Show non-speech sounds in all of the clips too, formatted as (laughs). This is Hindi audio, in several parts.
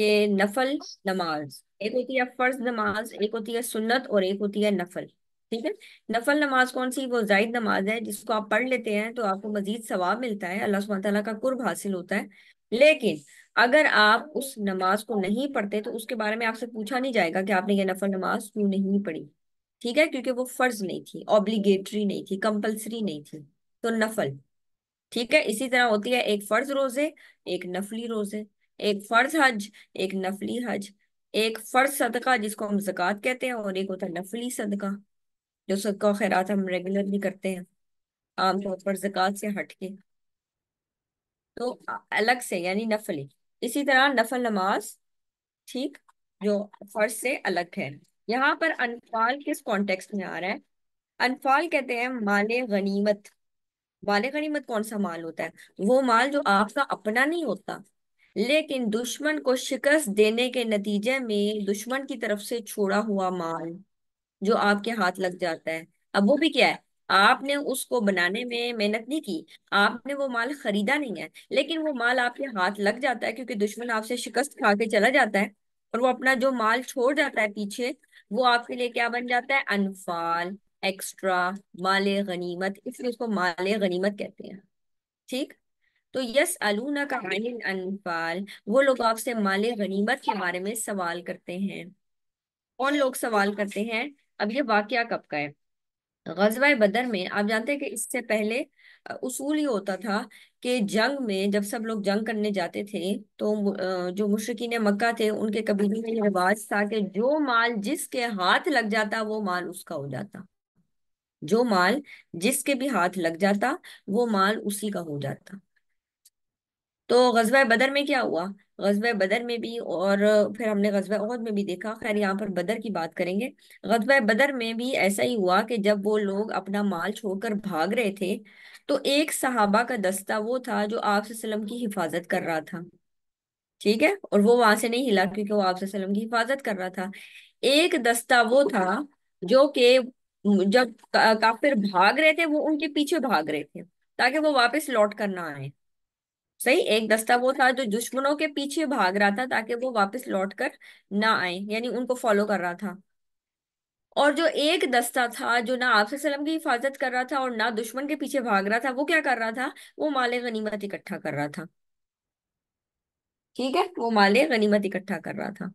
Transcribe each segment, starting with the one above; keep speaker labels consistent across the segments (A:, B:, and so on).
A: कि नफल नमाज एक होती है फर्ज नमाज एक होती है सुन्नत और एक होती है नफल ठीक है नफल नमाज कौन सी वो जायद नमाज है जिसको आप पढ़ लेते हैं तो आपको मजीद सवाब मिलता है अल्लाह सुबह का कुर्ब हासिल होता है लेकिन अगर आप उस नमाज को नहीं पढ़ते तो उसके बारे में आपसे पूछा नहीं जाएगा कि आपने ये नफल नमाज क्यों नहीं पढ़ी ठीक है क्योंकि वो फर्ज नहीं थी ऑब्लीगेटरी नहीं थी कंपलसरी नहीं थी तो नफल ठीक है इसी तरह होती है एक फर्ज रोजे एक नफली रोजे एक फर्ज हज एक नफली हज एक फर्ज सदका जिसको हम जक़ात कहते हैं और एक होता है नफली सदका जो सदका खैरात हम रेगुलरली करते हैं आमतौर पर जक़ात से हट के तो अलग से यानी नफली इसी तरह नफल नमाज ठीक जो फर्ज से अलग है यहाँ पर अनफाल किस कॉन्टेक्स्ट में आ रहा है अनफाल कहते हैं माल गनीमत माल गनीमत कौन सा माल होता है वो माल जो आपका अपना नहीं होता लेकिन दुश्मन को शिकस्त देने के नतीजे में दुश्मन की तरफ से छोड़ा हुआ माल जो आपके हाथ लग जाता है अब वो भी क्या है आपने उसको बनाने में मेहनत नहीं की आपने वो माल खरीदा नहीं है लेकिन वो माल आपके हाथ लग जाता है क्योंकि दुश्मन आपसे शिकस्त खा के चला जाता है और वो अपना जो माल छोड़ जाता है पीछे वो आपके लिए क्या बन जाता है अनफाल एक्स्ट्रा माल गनीमत इसलिए उसको माल गनीमत कहते हैं ठीक तो यस अलूना का अनफाल वो लोग आपसे माले गनीमत के बारे में सवाल करते हैं कौन लोग सवाल करते हैं अब ये वाक्य कब का है गजवा बदर में आप जानते हैं कि इससे पहले उसूल ये होता था कि जंग में जब सब लोग जंग करने जाते थे तो जो मुश्किन मक्का थे उनके कबीले में ये रिवाज था कि जो माल जिसके हाथ लग जाता वो माल उसका हो जाता जो माल जिसके भी हाथ लग जाता वो माल उसी का हो जाता तो गजवा बदर में क्या हुआ गजब बदर में भी और फिर हमने गजब अहद में भी देखा खैर यहाँ पर बदर की बात करेंगे गजब बदर में भी ऐसा ही हुआ कि जब वो लोग अपना माल छोड़कर भाग रहे थे तो एक सहाबा का दस्ता वो था जो आप की हिफाजत कर रहा था ठीक है और वो वहां से नहीं हिला क्योंकि वो आप की हिफाजत कर रहा था एक दस्ता वो था जो कि जब काफिर भाग रहे थे वो उनके पीछे भाग रहे थे ताकि वो वापस लौट कर ना आए सही एक दस्ता वो था जो दुश्मनों के पीछे भाग रहा था ताकि वो वापस लौट कर ना आए यानी उनको फॉलो कर रहा था और जो एक दस्ता था जो ना आप की हिफाजत कर रहा था और ना दुश्मन के पीछे भाग रहा था वो क्या कर रहा था वो माले गनीमत इकट्ठा कर रहा था ठीक है वो माले गनीमत इकट्ठा कर रहा था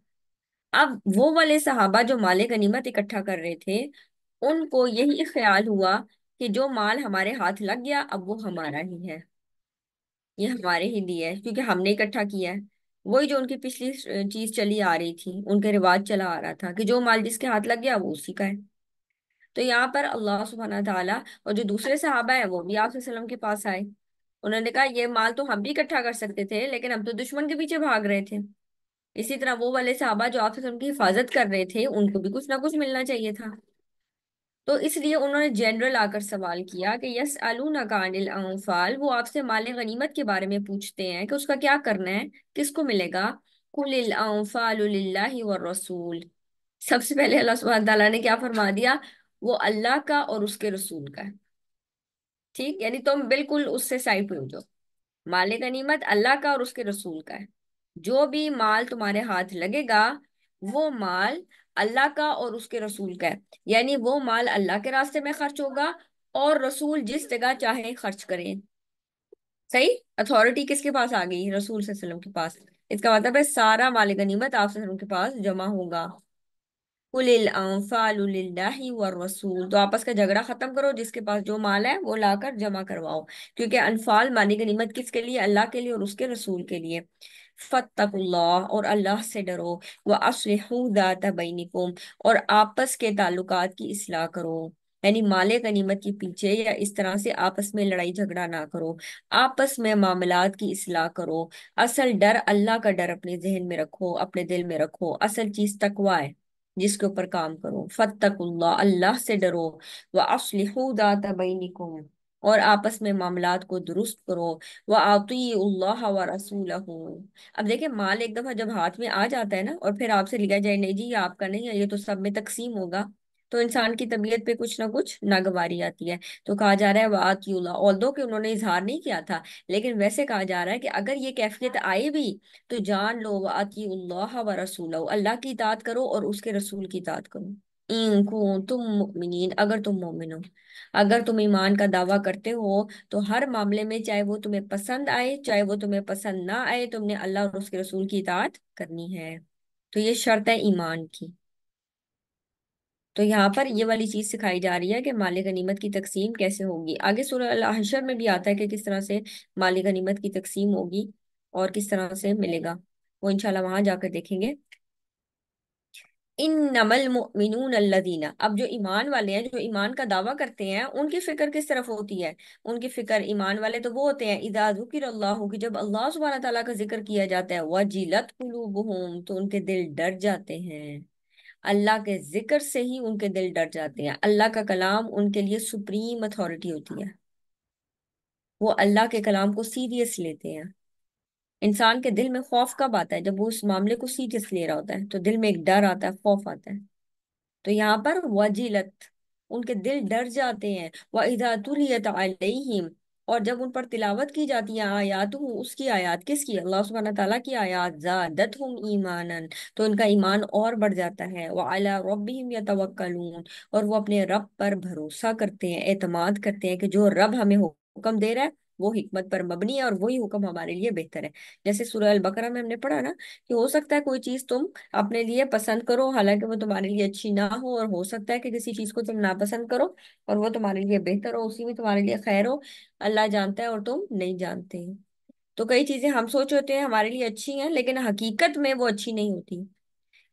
A: अब वो वाले सहाबा जो माले गनीमत इकट्ठा कर रहे थे उनको यही ख्याल हुआ कि जो माल हमारे हाथ लग गया अब वो हमारा ही है ये हमारे ही दिए है क्योंकि हमने इकट्ठा किया है वही जो उनकी पिछली चीज चली आ रही थी उनके रिवाज चला आ रहा था कि जो माल जिसके हाथ लग गया वो उसी का है तो यहाँ पर अल्लाह सुबहाना तला और जो दूसरे साहबा है वो भी आप के पास आए उन्होंने कहा ये माल तो हम भी इकट्ठा कर सकते थे लेकिन हम तो दुश्मन के पीछे भाग रहे थे इसी तरह वो वाले साहबा जो आप की हिफाजत कर रहे थे उनको भी कुछ ना कुछ मिलना चाहिए था तो इसलिए उन्होंने जनरल आकर सवाल किया कि यस अलू का अनिल वो आपसे माल गनीमत के बारे में पूछते हैं कि उसका क्या करना है किसको मिलेगा कुल अनफाल व रसूल सबसे पहले अल्लाह सुबहान तला ने क्या फरमा दिया वो अल्लाह का और उसके रसूल का ठीक यानी तुम बिल्कुल उससे साइड पे हो जाओ माल गनीमत अल्लाह का और उसके रसूल का है जो भी माल तुम्हारे हाथ लगेगा वो माल अल्लाह का और उसके रसूल का है यानी वो माल अल्लाह के रास्ते में खर्च होगा और रसूल जिस जगह चाहे खर्च करें सही अथॉरिटी किसके पास आ गई रसूल सल्लम के पास इसका मतलब है सारा माल गनीमत आप के पास जमा होगा रसूल तो आपस का झगड़ा खत्म करो जिसके पास जो माल है वो लाकर जमा करवाओ क्योंकि अनफाल मानी गनीमत किसके लिए अल्लाह के लिए और उसके रसूल के लिए फ़तकुल्लाह और अल्लाह से डरो व असलहूदात बैनिकुम और आपस के ताल्लुक की असलाह करो यानी माले गनीमत के पीछे या इस तरह से आपस में लड़ाई झगड़ा ना करो आपस में मामला की असलाह करो असल डर अल्लाह का डर अपने जहन में रखो अपने दिल में रखो असल चीज तकवा है जिसके ऊपर काम करो फतकुल्ला अल्लाह से डरो व असलहूदात बैनिकुम और आपस में मामला को दुरुस्त करो वह आती व रसूल अब देखे माल एक दफ़ा जब हाथ में आ जाता है ना और फिर आपसे लिखा जाए नहीं जी ये आपका नहीं है ये तो सब में तकसीम होगा तो इंसान की तबीयत पे कुछ ना कुछ नागवारी आती है तो कहा जा रहा है वात यूला और दो उन्होंने इजहार नहीं किया था लेकिन वैसे कहा जा रहा है कि अगर ये कैफियत आए भी तो जान लो वाती व रसूल अल्लाह की इतात करो और उसके रसूल की इतात करो इन कुन तुम मुमिनीन अगर तुम मोमिन हो अगर तुम ईमान का दावा करते हो तो हर मामले में चाहे वो तुम्हें पसंद आए चाहे वो तुम्हें पसंद ना आए तुमने अल्लाह और उसके रसूल की इतात करनी है तो ये शर्त है ईमान की तो यहाँ पर ये वाली चीज सिखाई जा रही है कि मालिक गनीमत की तकसीम कैसे होगी आगे सूरह हशर में भी आता है कि किस तरह से मालिक गनीमत की तकसीम होगी और किस तरह से मिलेगा वो इनशाला वहां जाकर देखेंगे इन नमल मिनून अल्लादीना अब जो ईमान वाले हैं जो ईमान का दावा करते हैं उनकी फिक्र किस तरफ होती है उनकी फिक्र ईमान वाले तो वो होते हैं इदा अल्लाह की जब अल्लाह सुबहाना तला का जिक्र किया जाता है वजीलत कुलूबहुम तो उनके दिल डर जाते हैं अल्लाह के जिक्र से ही उनके दिल डर जाते हैं अल्लाह का कलाम उनके लिए सुप्रीम अथॉरिटी होती है वो अल्लाह के कलाम को सीरियस लेते हैं इंसान के दिल में खौफ कब आता है जब वो उस मामले को सीरियस ले रहा होता है तो दिल में एक डर आता है खौफ आता है तो यहाँ पर वजीलत उनके दिल डर जाते हैं व इजातुलियत अलैहिम और जब उन पर तिलावत की जाती है आयात हूँ तो उसकी आयात किसकी अल्लाह सुबह तला की आयात ज़ादत हूँ ईमानन तो उनका ईमान और बढ़ जाता है वह अला रब्बिहिम यतवक्कलून और वो अपने रब पर भरोसा करते हैं एतमाद करते हैं कि जो रब हमें हुक्म दे रहा है वो हिकमत पर मबनी है और वही हुक्म हमारे लिए बेहतर है जैसे सूरह अल बकरा में हमने पढ़ा ना कि हो सकता है कोई चीज तुम अपने लिए पसंद करो हालांकि वो तुम्हारे लिए अच्छी ना हो और हो सकता है कि किसी चीज को तुम नापसंद करो और वो तुम्हारे लिए बेहतर हो उसी में तुम्हारे लिए खैर हो अल्लाह जानता है और तुम नहीं जानते तो कई चीजें हम सोच होते हैं हमारे लिए अच्छी हैं लेकिन हकीकत में वो अच्छी नहीं होती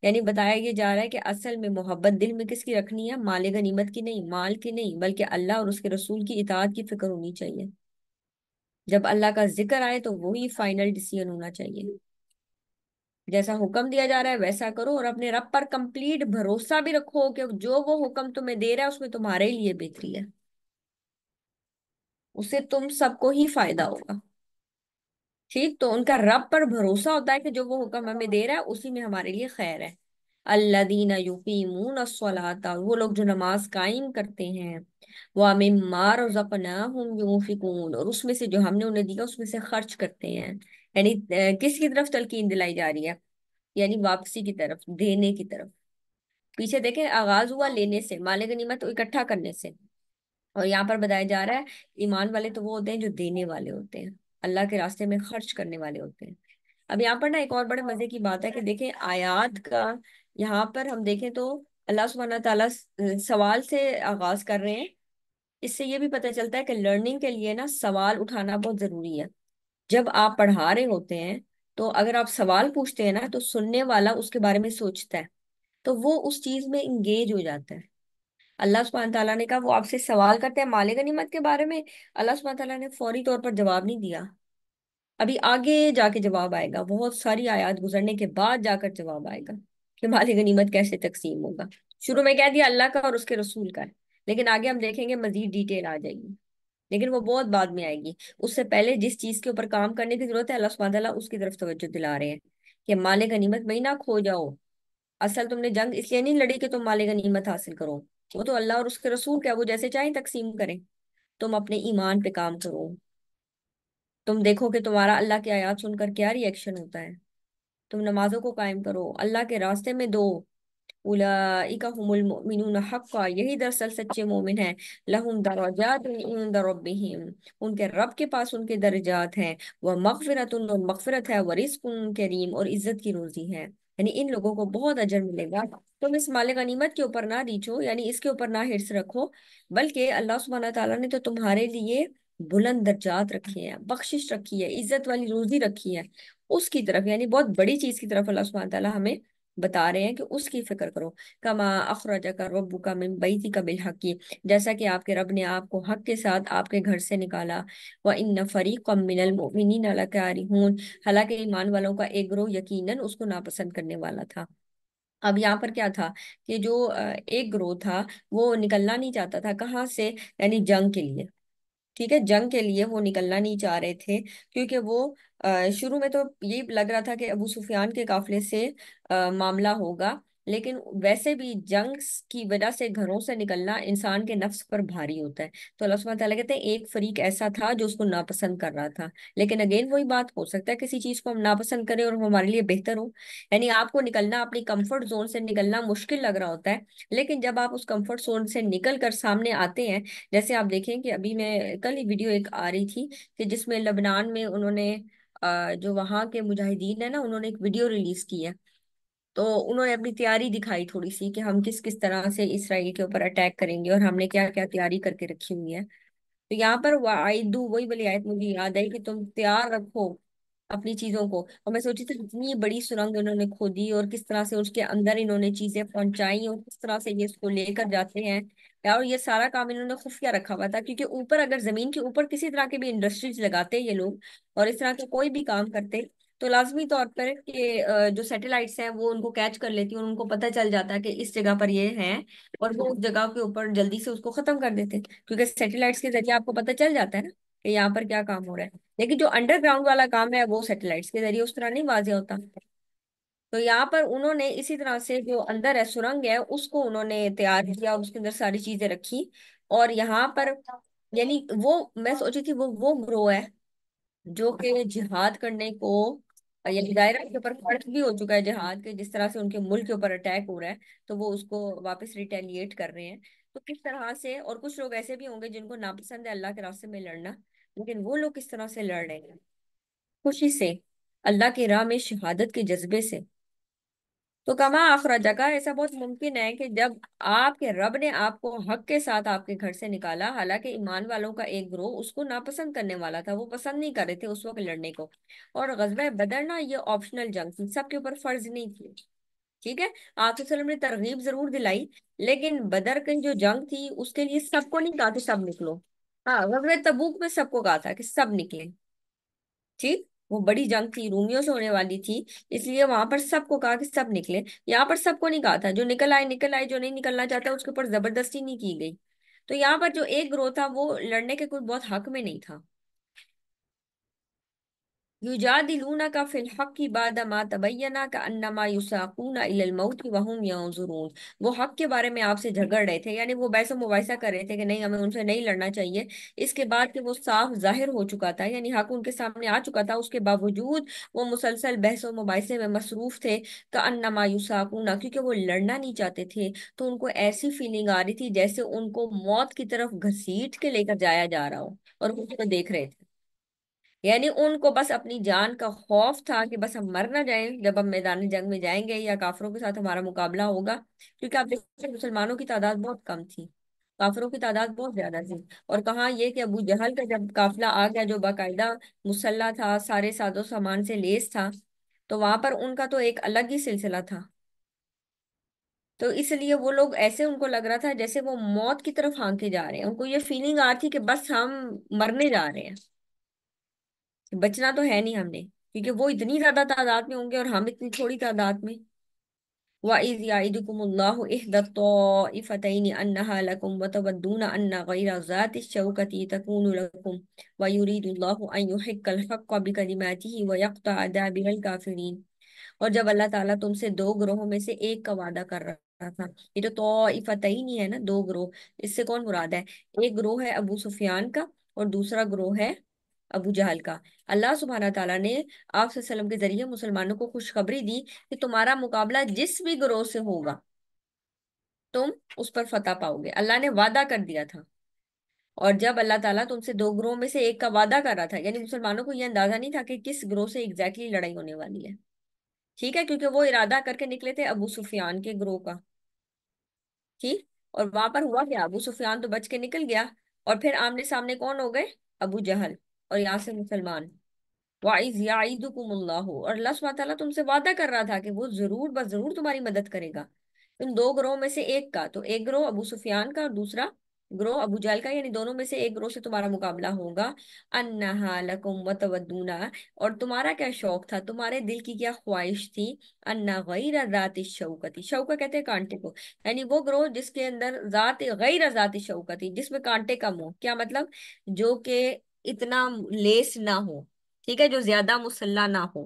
A: यानी बताया ये जा रहा है कि असल में मोहब्बत दिल में किसकी रखनी है माल गनीमत की नहीं माल की नहीं बल्कि अल्लाह और उसके रसूल की इतात की फिक्र होनी चाहिए जब अल्लाह का जिक्र आए तो वही फाइनल डिसीजन होना चाहिए जैसा हुक्म दिया जा रहा है वैसा करो और अपने रब पर कंप्लीट भरोसा भी रखो कि जो वो हुक्म तुम्हें दे रहा है उसमें तुम्हारे लिए बेहतरी है उससे तुम सबको ही फायदा होगा ठीक तो उनका रब पर भरोसा होता है कि जो वो हुक्म हमें दे रहा है उसी में हमारे लिए खैर है अल्लादीना मून असलाता वो लोग जो नमाज कायम करते हैं वाम मार और जपना हम यूफिकून और उसमें से जो हमने उन्हें दिया उसमें से खर्च करते हैं यानी किसकी तरफ तलकीन दिलाई जा रही है यानी वापसी की तरफ देने की तरफ पीछे देखें आगाज हुआ लेने से माले गनीमत इकट्ठा करने से और यहाँ पर बताया जा रहा है ईमान वाले तो वो होते हैं जो देने वाले होते हैं अल्लाह के रास्ते में खर्च करने वाले होते हैं अब यहाँ पर ना एक और बड़े मजे की बात है कि देखें आयात का यहाँ पर हम देखें तो अल्लाह सुबहाना तला सवाल से आगाज कर रहे हैं इससे ये भी पता चलता है कि लर्निंग के लिए ना सवाल उठाना बहुत ज़रूरी है जब आप पढ़ा रहे होते हैं तो अगर आप सवाल पूछते हैं ना तो सुनने वाला उसके बारे में सोचता है तो वो उस चीज़ में इंगेज हो जाता है अल्लाह सुबहान तला ने कहा वो आपसे सवाल करते हैं मालिक नीमत के बारे में अल्लाह सुबहान तला ने फौरी तौर पर जवाब नहीं दिया अभी आगे जाके जवाब आएगा बहुत सारी आयात गुजरने के बाद जाकर जवाब आएगा कि माल गनीमत कैसे तकसीम होगा शुरू में कह दिया अल्लाह का और उसके रसूल का है लेकिन आगे हम देखेंगे मजीद डिटेल आ जाएगी लेकिन वो बहुत बाद में आएगी उससे पहले जिस चीज के ऊपर काम करने की जरूरत है अल्लाह सुबह उसकी तरफ तवज्जो दिला रहे हैं कि माल गनीमत में ना खो जाओ असल तुमने जंग इसलिए नहीं लड़ी कि तुम माल गनीमत हासिल करो वो तो अल्लाह और उसके रसूल क्या वो जैसे चाहे तकसीम करें तुम अपने ईमान पे काम करो तुम देखो कि तुम्हारा अल्लाह के आयात सुनकर क्या रिएक्शन होता है तुम नमाजों को कायम करो अल्लाह के रास्ते में दो हक़्क़ा यही दरअसल सच्चे मोमिन है लहुम दरजात रब्बिहिम उनके रब के पास उनके दर्जात हैं वह मगफरत और है व रिस्क करीम और इज़्ज़त की रोज़ी है यानी इन लोगों को बहुत अजर मिलेगा तुम तो इस मालिक गनीमत के ऊपर ना रीछो यानी इसके ऊपर ना हिर्स रखो बल्कि अल्लाह सुबहाना तला ने तो तुम्हारे लिए बुलंद दर्जात रखी है बख्शिश रखी है इज्जत वाली रोजी रखी है उसकी तरफ यानी बहुत बड़ी चीज की तरफ अल्लाह सुबहान ताला हमें बता रहे हैं कि उसकी फिक्र करो कमा अखराजा का रबू का मिन बैती का हकी जैसा कि आपके रब ने आपको हक के साथ आपके घर से निकाला व इन फरीक मिनल मोमिन हून हालांकि ईमान वालों का एक ग्रोह यकीनन उसको नापसंद करने वाला था अब यहाँ पर क्या था कि जो एक ग्रोह था वो निकलना नहीं चाहता था कहाँ से यानी जंग के लिए ठीक है जंग के लिए वो निकलना नहीं चाह रहे थे क्योंकि वो शुरू में तो यही लग रहा था कि अबू सुफियान के काफिले से आ, मामला होगा लेकिन वैसे भी जंग की वजह से घरों से निकलना इंसान के नफ्स पर भारी होता है तो अल्लाह सुबह कहते हैं एक फरीक ऐसा था जो उसको नापसंद कर रहा था लेकिन अगेन वही बात हो सकता है किसी चीज को हम नापसंद करें और हमारे लिए बेहतर हो यानी आपको निकलना अपनी कम्फर्ट जोन से निकलना मुश्किल लग रहा होता है लेकिन जब आप उस कम्फर्ट जोन से निकल कर सामने आते हैं जैसे आप देखें कि अभी मैं कल ही वीडियो एक आ रही थी कि जिसमें लबनान में उन्होंने जो वहां के मुजाहिदीन है ना उन्होंने एक वीडियो रिलीज की है तो उन्होंने अपनी तैयारी दिखाई थोड़ी सी कि हम किस किस तरह से इसराइल के ऊपर अटैक करेंगे और हमने क्या क्या तैयारी करके रखी हुई है तो यहाँ पर वाइदू वही वाली आयत मुझे याद आई कि तुम तैयार रखो अपनी चीजों को और मैं सोची थी कितनी बड़ी सुरंग इन्होंने खोदी और किस तरह से उसके अंदर इन्होंने चीजें पहुंचाई और किस तरह से ये इसको लेकर जाते हैं और ये सारा काम इन्होंने खुफिया रखा हुआ था क्योंकि ऊपर अगर जमीन के ऊपर किसी तरह के भी इंडस्ट्रीज लगाते ये लोग और इस तरह के कोई भी काम करते तो लाजमी तौर पर कि जो सैटेलाइट्स हैं वो उनको कैच कर लेती हैं और उनको पता चल जाता है कि इस जगह पर ये हैं और वो उस जगह के ऊपर जल्दी से उसको खत्म कर देते हैं क्योंकि सैटेलाइट्स के जरिए आपको पता चल जाता है ना कि यहाँ पर क्या काम हो रहा है लेकिन जो अंडरग्राउंड वाला काम है वो सेटेलाइट्स के जरिए उस तरह नहीं वाजिया होता तो यहाँ पर उन्होंने इसी तरह से जो अंदर है सुरंग है उसको उन्होंने तैयार किया और उसके अंदर सारी चीजें रखी और यहाँ पर यानी वो मैं सोची थी वो वो ग्रो है जो कि जिहाद करने को यानी दायरा के ऊपर फर्क भी हो चुका है जहाज के जिस तरह से उनके मुल्क के ऊपर अटैक हो रहा है तो वो उसको वापस रिटेलिएट कर रहे हैं तो किस तरह से और कुछ लोग ऐसे भी होंगे जिनको नापसंद है अल्लाह के रास्ते में लड़ना लेकिन वो लोग किस तरह से लड़ रहे हैं खुशी से अल्लाह के राह में शहादत के जज्बे से तो कमा आखरा जगह ऐसा बहुत मुमकिन है कि जब आपके रब ने आपको हक के साथ आपके घर से निकाला हालांकि ईमान वालों का एक ग्रोह उसको नापसंद करने वाला था वो पसंद नहीं कर रहे थे उस वक्त लड़ने को और गजब बदरना ये ऑप्शनल जंग थी सबके ऊपर फर्ज नहीं थी ठीक है आप तो ने तरगीब जरूर दिलाई लेकिन बदर की जो जंग थी उसके लिए सबको नहीं कहा था सब निकलो हाँ गजब तबूक में सबको कहा था कि सब निकले ठीक वो बड़ी जंग थी रूमियों से होने वाली थी इसलिए वहां पर सबको कहा कि सब निकले यहाँ पर सबको नहीं कहा था जो निकल आए निकल आए जो नहीं निकलना चाहता उसके ऊपर जबरदस्ती नहीं की गई तो यहाँ पर जो एक ग्रोह था वो लड़ने के कोई बहुत हक में नहीं था युजादिलूनका फिल हक की बाद तबैना का अन्नमा युसाकून इलमौत वहम यंजुरून वो हक के बारे में आपसे झगड़ रहे थे यानी वो बैसा मुबैसा कर रहे थे कि नहीं हमें उनसे नहीं लड़ना चाहिए इसके बाद कि वो साफ जाहिर हो चुका था यानी हक उनके सामने आ चुका था उसके बावजूद वो मुसलसल बहसो व में मसरूफ थे का अन्नमा युसाकूना क्योंकि वो लड़ना नहीं चाहते थे तो उनको ऐसी फीलिंग आ रही थी जैसे उनको मौत की तरफ घसीट के लेकर जाया जा रहा हो और वो देख रहे थे यानी उनको बस अपनी जान का खौफ था कि बस हम मर ना जाए जब हम मैदान जंग में जाएंगे या काफरों के साथ हमारा मुकाबला होगा क्योंकि आप देखते मुसलमानों की तादाद बहुत कम थी काफरों की तादाद बहुत ज्यादा थी और कहा यह कि अबू जहल का जब काफिला आ गया जो बाकायदा मुसल्ला था सारे साजो सामान से लेस था तो वहां पर उनका तो एक अलग ही सिलसिला था तो इसलिए वो लोग ऐसे उनको लग रहा था जैसे वो मौत की तरफ आंके जा रहे हैं उनको ये फीलिंग आ रही थी कि बस हम मरने जा रहे हैं बचना तो है नहीं हमने क्योंकि वो इतनी ज्यादा तादाद में होंगे और हम इतनी थोड़ी तादाद में और जब अल्लाह ताला तुमसे दो ग्रोहों में से एक का वादा कर रहा था ये तो नहीं है ना दो ग्रोह इससे कौन मुराद है एक ग्रोह है अबू सुफियान का और दूसरा ग्रोह है अबू जहल का अल्लाह सुबहाना तला ने आप के जरिए मुसलमानों को खुशखबरी दी कि तुम्हारा मुकाबला जिस भी ग्रोह से होगा तुम उस पर फतेह पाओगे अल्लाह ने वादा कर दिया था और जब अल्लाह ताला तुमसे दो ग्रोह में से एक का वादा कर रहा था यानी मुसलमानों को यह अंदाजा नहीं था कि किस ग्रोह से एग्जैक्टली exactly लड़ाई होने वाली है ठीक है क्योंकि वो इरादा करके निकले थे अबू सुफियान के ग्रोह का ठीक और वहां पर हुआ क्या अबू सुफियान तो बच के निकल गया और फिर आमने सामने कौन हो गए अबू जहल और यहाँ से मुसलमान और अल्लाह तुमसे वादा कर रहा था कि वो जरूर बस जरूर तुम्हारी मदद करेगा इन दो ग्रोह में से एक का तो एक ग्रोह अबू सुफियान का और दूसरा ग्रोह अबू जाल का यानी दोनों में से एक ग्रोह से तुम्हारा मुकाबला होगा अन्ना और तुम्हारा क्या शौक था तुम्हारे दिल की क्या ख्वाहिश थी अन्ना गैर जाति शौकती शौका कहते हैं कांटे को यानी वो ग्रोह जिसके अंदर गैर जाति शौकती जिसमें कांटे का मोह क्या मतलब जो कि इतना लेस ना हो ठीक है जो ज्यादा मुसल्ला ना हो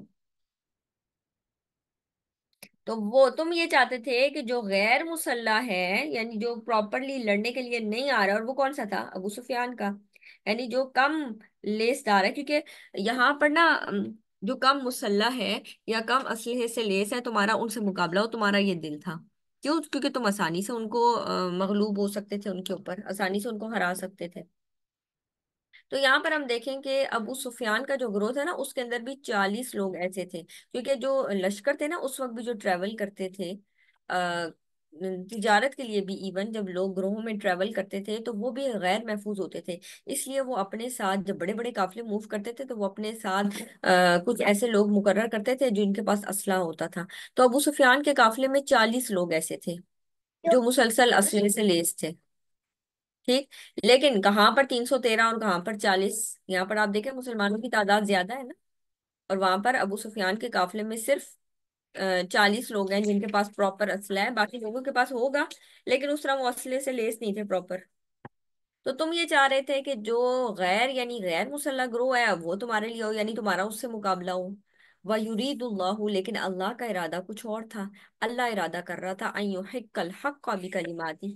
A: तो वो तुम ये चाहते थे कि जो गैर मुसल्ला है यानी जो प्रॉपरली लड़ने के लिए नहीं आ रहा और वो कौन सा था अबू सुफियान का यानी जो कम लेसदार है क्योंकि यहाँ पर ना जो कम मुसल्ला है या कम असलहे से लेस है तुम्हारा उनसे मुकाबला हो तुम्हारा ये दिल था क्यों क्योंकि तुम आसानी से उनको मगलूब हो सकते थे उनके ऊपर आसानी से उनको हरा सकते थे तो यहाँ पर हम देखें कि अबू सुफियान का जो ग्रोथ है ना उसके अंदर भी चालीस लोग ऐसे थे क्योंकि जो लश्कर थे ना उस वक्त भी जो ट्रेवल करते थे आ, तिजारत के लिए भी इवन जब लोग ग्रोहों में ट्रेवल करते थे तो वो भी गैर महफूज होते थे इसलिए वो अपने साथ जब बड़े बड़े काफिले मूव करते थे तो वो अपने साथ आ, कुछ ऐसे लोग मुकर करते थे जिनके पास असला होता था तो अबू सुफियान के काफिले में चालीस लोग ऐसे थे जो मुसलसल असले से लेस थे ठीक लेकिन कहाँ पर तीन सौ तेरह और कहाँ पर चालीस यहाँ पर आप देखें मुसलमानों की तादाद ज्यादा है ना और वहां पर अबू सुफियान के काफिले में सिर्फ चालीस लोग हैं जिनके पास प्रॉपर असला है बाकी लोगों के पास होगा लेकिन उस तरह वो असले से लेस नहीं थे प्रॉपर तो तुम ये चाह रहे थे कि जो गैर यानी गैर मुसल्ला ग्रोह है वो तुम्हारे लिए हो यानी तुम्हारा उससे मुकाबला हो वह यूरीदुल्लाह लेकिन अल्लाह का इरादा कुछ और था अल्लाह इरादा कर रहा था अयोहिकल हक का भी कलिमाती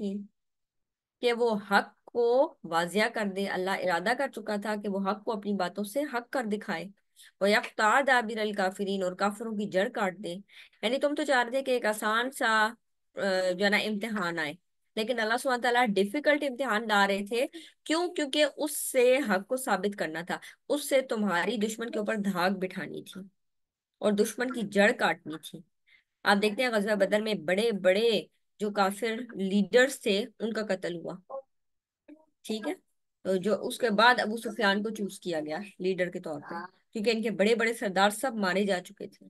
A: कि वो हक को वाजिया कर दे अल्लाह इरादा कर चुका था कि वो हक को अपनी बातों से हक कर दिखाए वह अख्तार दाबिर अल काफिरीन और काफिरों की जड़ काट दे यानी तुम तो चाह रहे थे कि एक आसान सा जो है ना इम्तिहान आए लेकिन अल्लाह सुबह तला डिफिकल्ट इम्तिहान ला रहे थे क्यों क्योंकि उससे हक को साबित करना था उससे तुम्हारी दुश्मन के ऊपर धाग बिठानी थी और दुश्मन की जड़ काटनी थी आप देखते हैं गजवा बदर में बड़े बड़े जो काफिर लीडर्स थे उनका कत्ल हुआ ठीक है तो जो उसके बाद अबू सुफियान को चूज किया गया लीडर के तौर पर हाँ। क्योंकि इनके बड़े बड़े सरदार सब मारे जा चुके थे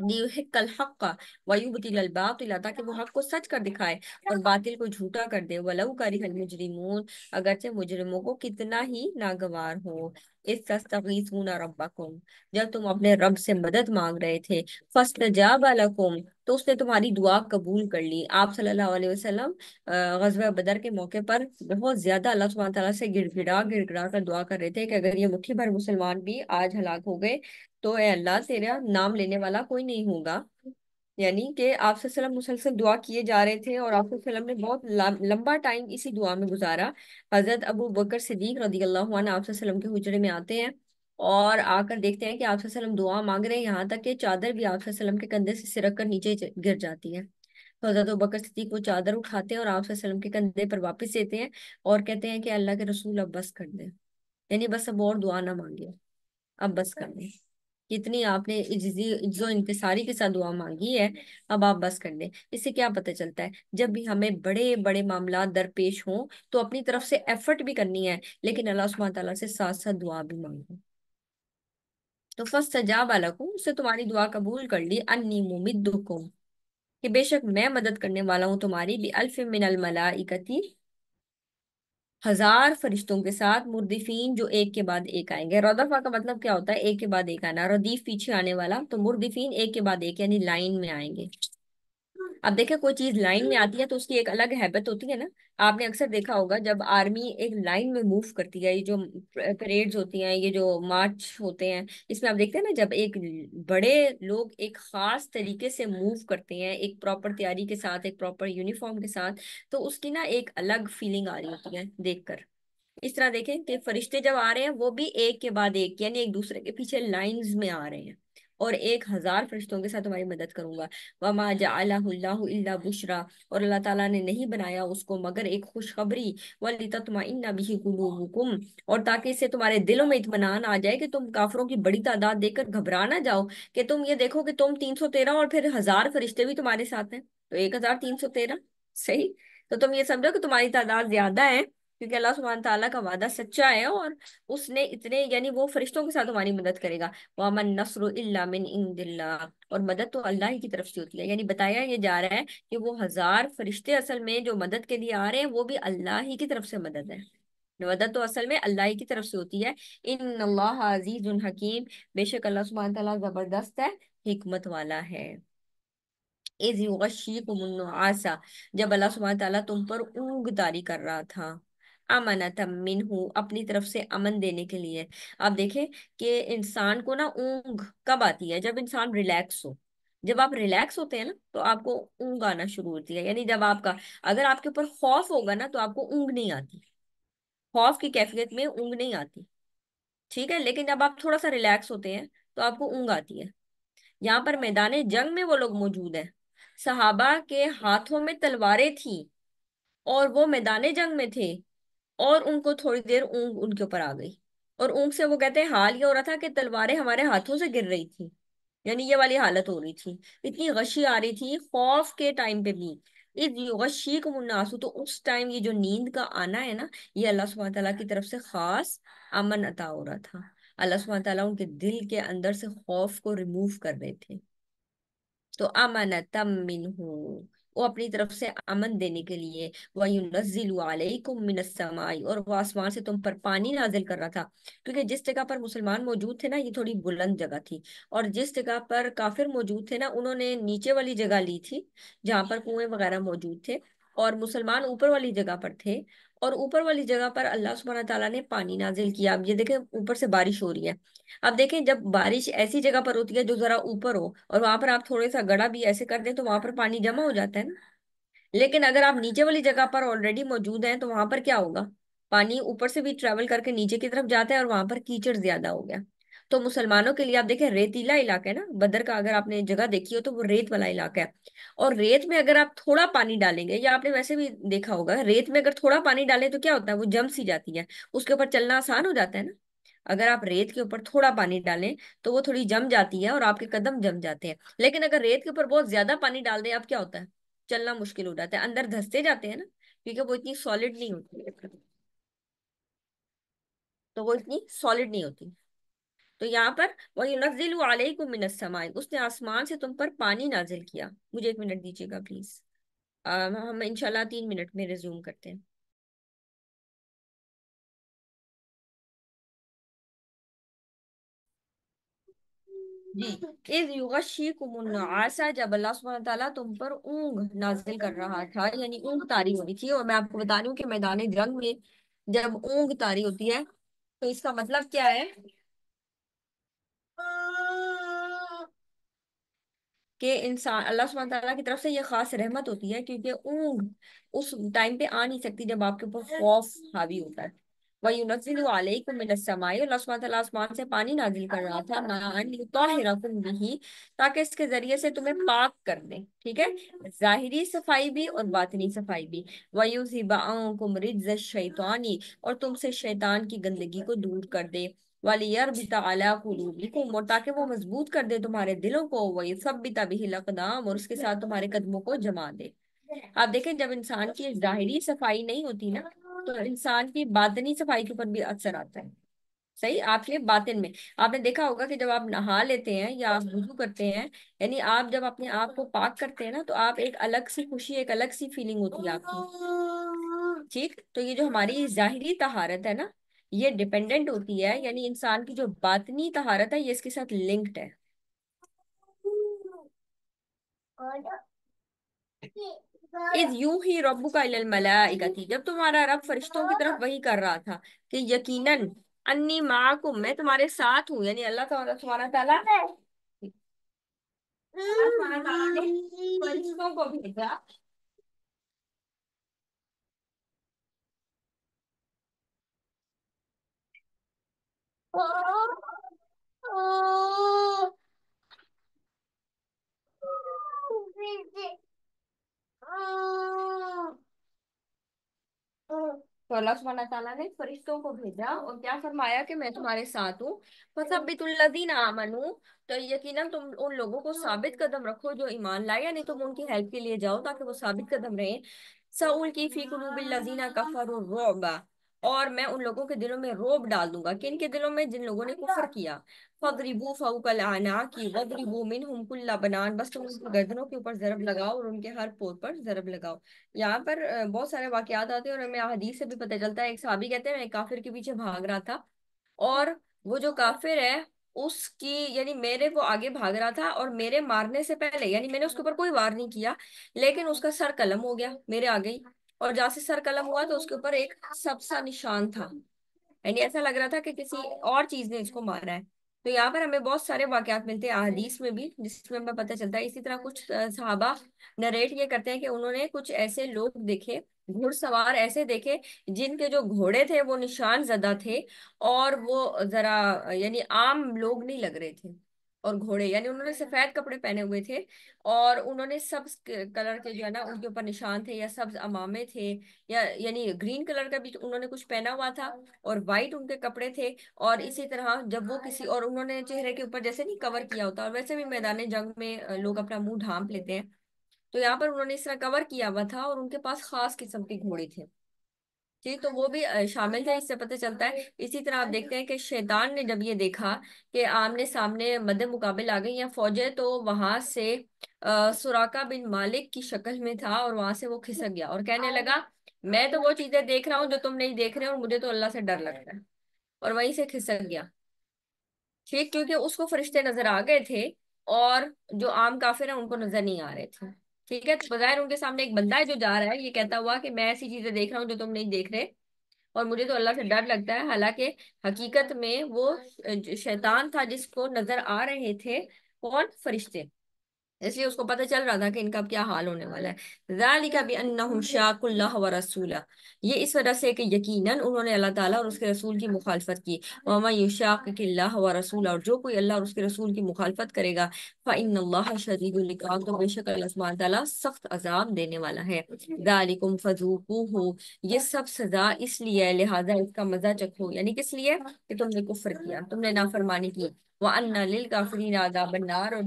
A: लियहकल हक वयुबतिल बातिल ताकि वो हक को सच कर दिखाए और बातिल को झूठा कर दे वलऊ करिहल मुजरिमून अगरचे मुजरिमों को कितना ही नागवार हो इस तस्तगीसूना रब्बकुम जब तुम अपने रब से मदद मांग रहे थे फस्तजाब लकुम तो उसने तुम्हारी दुआ कबूल कर ली आप सल्लल्लाहु अलैहि वसल्लम गजवा बदर के मौके पर बहुत ज्यादा अल्लाह सुबहान तआला से गिड़गिड़ा गिड़गिड़ा कर दुआ कर रहे थे कि अगर ये मुट्ठी भर मुसलमान भी आज हलाक हो गए तो अल्लाह तेरा नाम लेने वाला कोई नहीं होगा यानी कि आप मुसलसल दुआ किए जा रहे थे और आप ने बहुत लंबा टाइम इसी दुआ में गुजारा हज़रत अबू बकर सिद्दीक रदी अल्लाह आप के हुजरे में आते हैं और आकर देखते हैं कि आप दुआ मांग रहे हैं यहाँ तक कि चादर भी आप के कंधे से सिरक कर नीचे गिर जाती है तो हज़रत बकर सिद्दीक वो चादर उठाते हैं और आप के कंधे पर वापस देते हैं और कहते हैं कि अल्लाह के रसूल अब बस कर दे यानी बस अब और दुआ ना मांगे अब बस कर दें जितनी आपने इज्जो इंतसारी के साथ दुआ मांगी है अब आप बस कर दें इससे क्या पता चलता है जब भी हमें बड़े बड़े मामला दरपेश हों तो अपनी तरफ से एफर्ट भी करनी है लेकिन अल्लाह सुबह से साथ साथ दुआ भी मांगो तो फर्स्ट सजा वाला को उससे तुम्हारी दुआ कबूल कर ली अन्नी मुमिद कि बेशक मैं मदद करने वाला हूँ तुम्हारी भी अल्फ मिन हजार फरिश्तों के साथ मुर्दिफीन जो एक के बाद एक आएंगे रदफा का मतलब क्या होता है एक के बाद एक आना रदीफ पीछे आने वाला तो मुर्दिफीन एक के बाद एक यानी लाइन में आएंगे अब देखिए कोई चीज लाइन में हम्म। आती है तो उसकी एक अलग हैबत होती है ना आपने अक्सर देखा होगा जब आर्मी एक लाइन में मूव करती है ये जो परेड्स होती हैं ये जो मार्च होते हैं इसमें आप देखते हैं ना जब एक बड़े लोग एक खास तरीके से मूव करते हैं एक प्रॉपर तैयारी के साथ एक प्रॉपर यूनिफॉर्म के साथ तो उसकी ना एक अलग फीलिंग आ रही होती है कर इस तरह देखें कि फरिश्ते जब आ रहे हैं वो भी एक के बाद एक यानी एक दूसरे के पीछे लाइंस में आ रहे हैं और एक हज़ार फरिश्तों के साथ तुम्हारी मदद करूंगा वमा जल्ला बुशरा और अल्लाह ताला ने नहीं बनाया उसको मगर एक खुशखबरी वली इन्ना भी गुलूबुकुम और ताकि इससे तुम्हारे दिलों में इतमान आ जाए कि तुम काफरों की बड़ी तादाद देकर घबरा ना जाओ कि तुम ये देखो कि तुम तीन सौ तेरह और फिर हज़ार फरिश्ते भी तुम्हारे साथ हैं तो एक हज़ार तीन सौ तेरह सही तो तुम ये समझो कि तुम्हारी तादाद ज्यादा है क्योंकि अल्लाह सुबहान तला का वादा सच्चा है और उसने इतने यानी वो फरिश्तों के साथ हमारी मदद करेगा वामन नसर मिन इंदिल्ला और मदद तो अल्लाह ही की तरफ से होती है यानी बताया ये जा रहा है कि वो हजार फरिश्ते असल में जो मदद के लिए आ रहे हैं वो भी अल्लाह ही की तरफ से मदद है मदद तो असल में अल्लाह की तरफ से होती है इन अल्लाह अजीज हकीम बेशक अल्लाह सुबहान तला जबरदस्त है हमत वाला है एजी आसा जब अल्लाह सुबहान तुम पर ऊँग तारी कर रहा था अमन मिन हूँ अपनी तरफ से अमन देने के लिए आप देखें कि इंसान को ना ऊंग कब आती है जब इंसान रिलैक्स हो जब आप रिलैक्स होते हैं ना तो आपको ऊंग आना शुरू होती है यानी जब आपका अगर आपके ऊपर खौफ होगा ना तो आपको ऊंग नहीं आती खौफ की कैफियत में ऊंग नहीं आती ठीक है लेकिन जब आप थोड़ा सा रिलैक्स होते हैं तो आपको ऊंग आती है यहाँ पर मैदान जंग में वो लोग मौजूद है सहाबा के हाथों में तलवारें थी और वो मैदान जंग में थे और उनको थोड़ी देर ऊँग उनके ऊपर आ गई और ऊँग से वो कहते हैं हाल ये हो रहा था कि तलवारें हमारे हाथों से गिर रही थी यानी ये वाली हालत हो रही थी इतनी गशी आ रही थी खौफ के टाइम पे भी गशी को मुन्नासू तो उस टाइम ये जो नींद का आना है ना ये अल्लाह सुबह तला की तरफ से खास अमन अता हो रहा था अल्लाह सुबह तला उनके दिल के अंदर से खौफ को रिमूव कर रहे थे तो अमन तम मिन वो अपनी तरफ से अमन देने के लिए वही और वो आसमान से तुम पर पानी नाजिल कर रहा था क्योंकि जिस जगह पर मुसलमान मौजूद थे ना ये थोड़ी बुलंद जगह थी और जिस जगह पर काफिर मौजूद थे ना उन्होंने नीचे वाली जगह ली थी जहाँ पर कुएं वगैरह मौजूद थे और मुसलमान ऊपर वाली जगह पर थे और ऊपर वाली जगह पर अल्लाह सुबहाना तला ने पानी नाजिल किया अब ये देखें ऊपर से बारिश हो रही है अब देखें जब बारिश ऐसी जगह पर होती है जो जरा ऊपर हो और वहां पर आप थोड़ा सा गड़ा भी ऐसे कर दें तो वहां पर पानी जमा हो जाता है ना लेकिन अगर आप नीचे वाली जगह पर ऑलरेडी मौजूद हैं तो वहां पर क्या होगा पानी ऊपर से भी ट्रेवल करके नीचे की तरफ जाता है और वहां पर कीचड़ ज्यादा हो गया तो मुसलमानों के लिए आप देखें रेतीला इलाका है ना बदर का अगर आपने जगह देखी हो तो वो रेत वाला इलाका है और रेत में अगर आप थोड़ा पानी डालेंगे या आपने वैसे भी देखा होगा रेत में अगर थोड़ा पानी डालें तो क्या होता है वो जम सी जाती है उसके ऊपर चलना आसान हो जाता है ना अगर आप रेत के ऊपर थोड़ा पानी डालें तो वो थोड़ी जम जाती है और आपके कदम जम जाते हैं लेकिन अगर रेत के ऊपर बहुत ज्यादा पानी डाल दें आप क्या होता है चलना मुश्किल हो जाता है अंदर धसते जाते हैं ना क्योंकि वो इतनी सॉलिड नहीं होती तो वो इतनी सॉलिड नहीं होती तो यहाँ पर वही नजिल आलही को उसने आसमान से तुम पर पानी
B: नाजिल किया मुझे एक मिनट दीजिएगा प्लीज आ, हम इनशाला तीन मिनट में रिज्यूम करते हैं
A: जब अल्लाह सुबहान तुम पर ऊंग नाजिल कर रहा था यानी ऊंग तारी हो रही थी और मैं आपको बता रही हूँ कि मैदान जंग में जब ऊंग तारी होती है तो इसका मतलब क्या है कि इंसान अल्लाह सुबह तला की तरफ से ये खास रहमत होती है क्योंकि ऊँग उस टाइम पे आ नहीं सकती जब आपके ऊपर खौफ हावी होता है आसमान से पानी नाजिल कर रहा था मान भी ताकि इसके जरिए से तुम्हें पाक कर दे ठीक है जाहिरी सफाई भी और बातनी सफाई भी वयुजिबा शैतानी और तुमसे शैतान की गंदगी को दूर कर दे वाली बिताला और ताकि वो मजबूत कर दे तुम्हारे दिलों को वही सब बिता भी लकदाम और उसके साथ तुम्हारे कदमों को जमा दे आप देखें जब इंसान की जाहरी सफाई नहीं होती ना तो इंसान की बातनी सफाई के ऊपर भी असर आता है सही आपके बातिन में आपने देखा होगा कि जब आप नहा लेते हैं या आप वजू करते हैं यानी आप जब अपने आप को पाक करते हैं ना तो आप एक अलग सी खुशी एक अलग सी फीलिंग होती है
B: आपकी
A: ठीक तो ये जो हमारी जाहिरी तहारत है ना ये डिपेंडेंट होती है यानी इंसान की जो बातनी तहारत है ये इसके साथ लिंक्ड है इज यू ही रबू का मलाइकती जब तुम्हारा रब फरिश्तों की तरफ वही कर रहा था कि यकीनन अन्नी माँ को मैं तुम्हारे साथ हूँ यानी अल्लाह तुम्हारा तुम्हारा ताला
B: हम्म। फरिश्तों को भेजा तो
A: अल्लाह ने फरिश्तों को भेजा और क्या फरमाया कि मैं तुम्हारे साथ हूँ बस अब फसबितुल्लदीन आमनू तो यकीन तुम उन लोगों को साबित कदम रखो जो ईमान लाए यानी तुम उनकी हेल्प के लिए जाओ ताकि वो साबित कदम रहे सऊल की फी कुलूबिल्लजीना कफरुर्रुबा और मैं उन लोगों के दिलों में रोब डाल दूंगा कि इनके दिलों में जिन लोगों ने अच्छा। कुफर किया फदरिबू फौकल आना की वदरिबू मिन हमकुल्ला बनान बस तुम उनकी गर्दनों के ऊपर जरब लगाओ और उनके हर पोर पर जरब लगाओ यहाँ पर बहुत सारे वाकयात आते हैं और हमें अहदीस से भी पता चलता है एक साहबी कहते हैं मैं काफिर के पीछे भाग रहा था और वो जो काफिर है उसकी यानी मेरे वो आगे भाग रहा था और मेरे मारने से पहले यानी मैंने उसके ऊपर कोई वार नहीं किया लेकिन उसका सर कलम हो गया मेरे आगे ही और जहां से सर कलम हुआ तो उसके ऊपर एक सबसा निशान था यानी ऐसा लग रहा था कि किसी और चीज ने इसको मारा है तो यहाँ पर हमें बहुत सारे वाकयात मिलते हैं अहदीस में भी जिसमें हमें पता चलता है इसी तरह कुछ सहाबा नरेट ये करते हैं कि उन्होंने कुछ ऐसे लोग देखे घुड़सवार ऐसे देखे जिनके जो घोड़े थे वो निशान जदा थे और वो जरा यानी आम लोग नहीं लग रहे थे और घोड़े यानी उन्होंने सफेद कपड़े पहने हुए थे और उन्होंने सब कलर के जो है ना उनके ऊपर निशान थे या सब अमामे थे या यानी ग्रीन कलर का भी उन्होंने कुछ पहना हुआ था और वाइट उनके कपड़े थे और इसी तरह जब वो किसी और उन्होंने चेहरे के ऊपर जैसे नहीं कवर किया होता और वैसे भी मैदान जंग में लोग अपना मुंह ढांप लेते हैं तो यहाँ पर उन्होंने इस तरह कवर किया हुआ था और उनके पास खास किस्म के घोड़े थे ठीक तो वो भी शामिल था इससे पता चलता है इसी तरह आप देखते हैं कि शैतान ने जब ये देखा कि आमने सामने मद मुकाबिल आ गई या फौजें तो वहां से अः सुराका बिन मालिक की शक्ल में था और वहां से वो खिसक गया और कहने लगा मैं तो वो चीजें देख रहा हूँ जो तुम नहीं देख रहे हो और मुझे तो अल्लाह से डर लगता है और वहीं से खिसक गया ठीक क्योंकि उसको फरिश्ते नजर आ गए थे और जो आम काफिर है उनको नजर नहीं आ रहे थे ठीक है तो बजाय उनके सामने एक बंदा है जो जा रहा है ये कहता हुआ कि मैं ऐसी चीजें देख रहा हूँ जो तुम नहीं देख रहे और मुझे तो अल्लाह से डर लगता है हालांकि हकीकत में वो शैतान था जिसको नजर आ रहे थे कौन फरिश्ते इसलिए उसको पता चल रहा था कि इनका क्या हाल होने वाला है भी शाकुल्ला ये इस वजह से कि यकीनन उन्होंने अल्लाह ताला और उसके रसूल की मुखालफत की वमा युशाकिल्लाह व रसूला और जो कोई अल्लाह और उसके रसूल की मुखालफत करेगा फ़इन्नल्लाह शदीदुल इक़ाब तो बेशक तला सख्त अजाब देने वाला है दालिकुम जालिकुम हो ये सब सजा इसलिए लिहाजा इसका मजा चखो यानी किस लिए कि तुमने कुफर किया तुमने नाफरमानी की वानिल आजाब नार और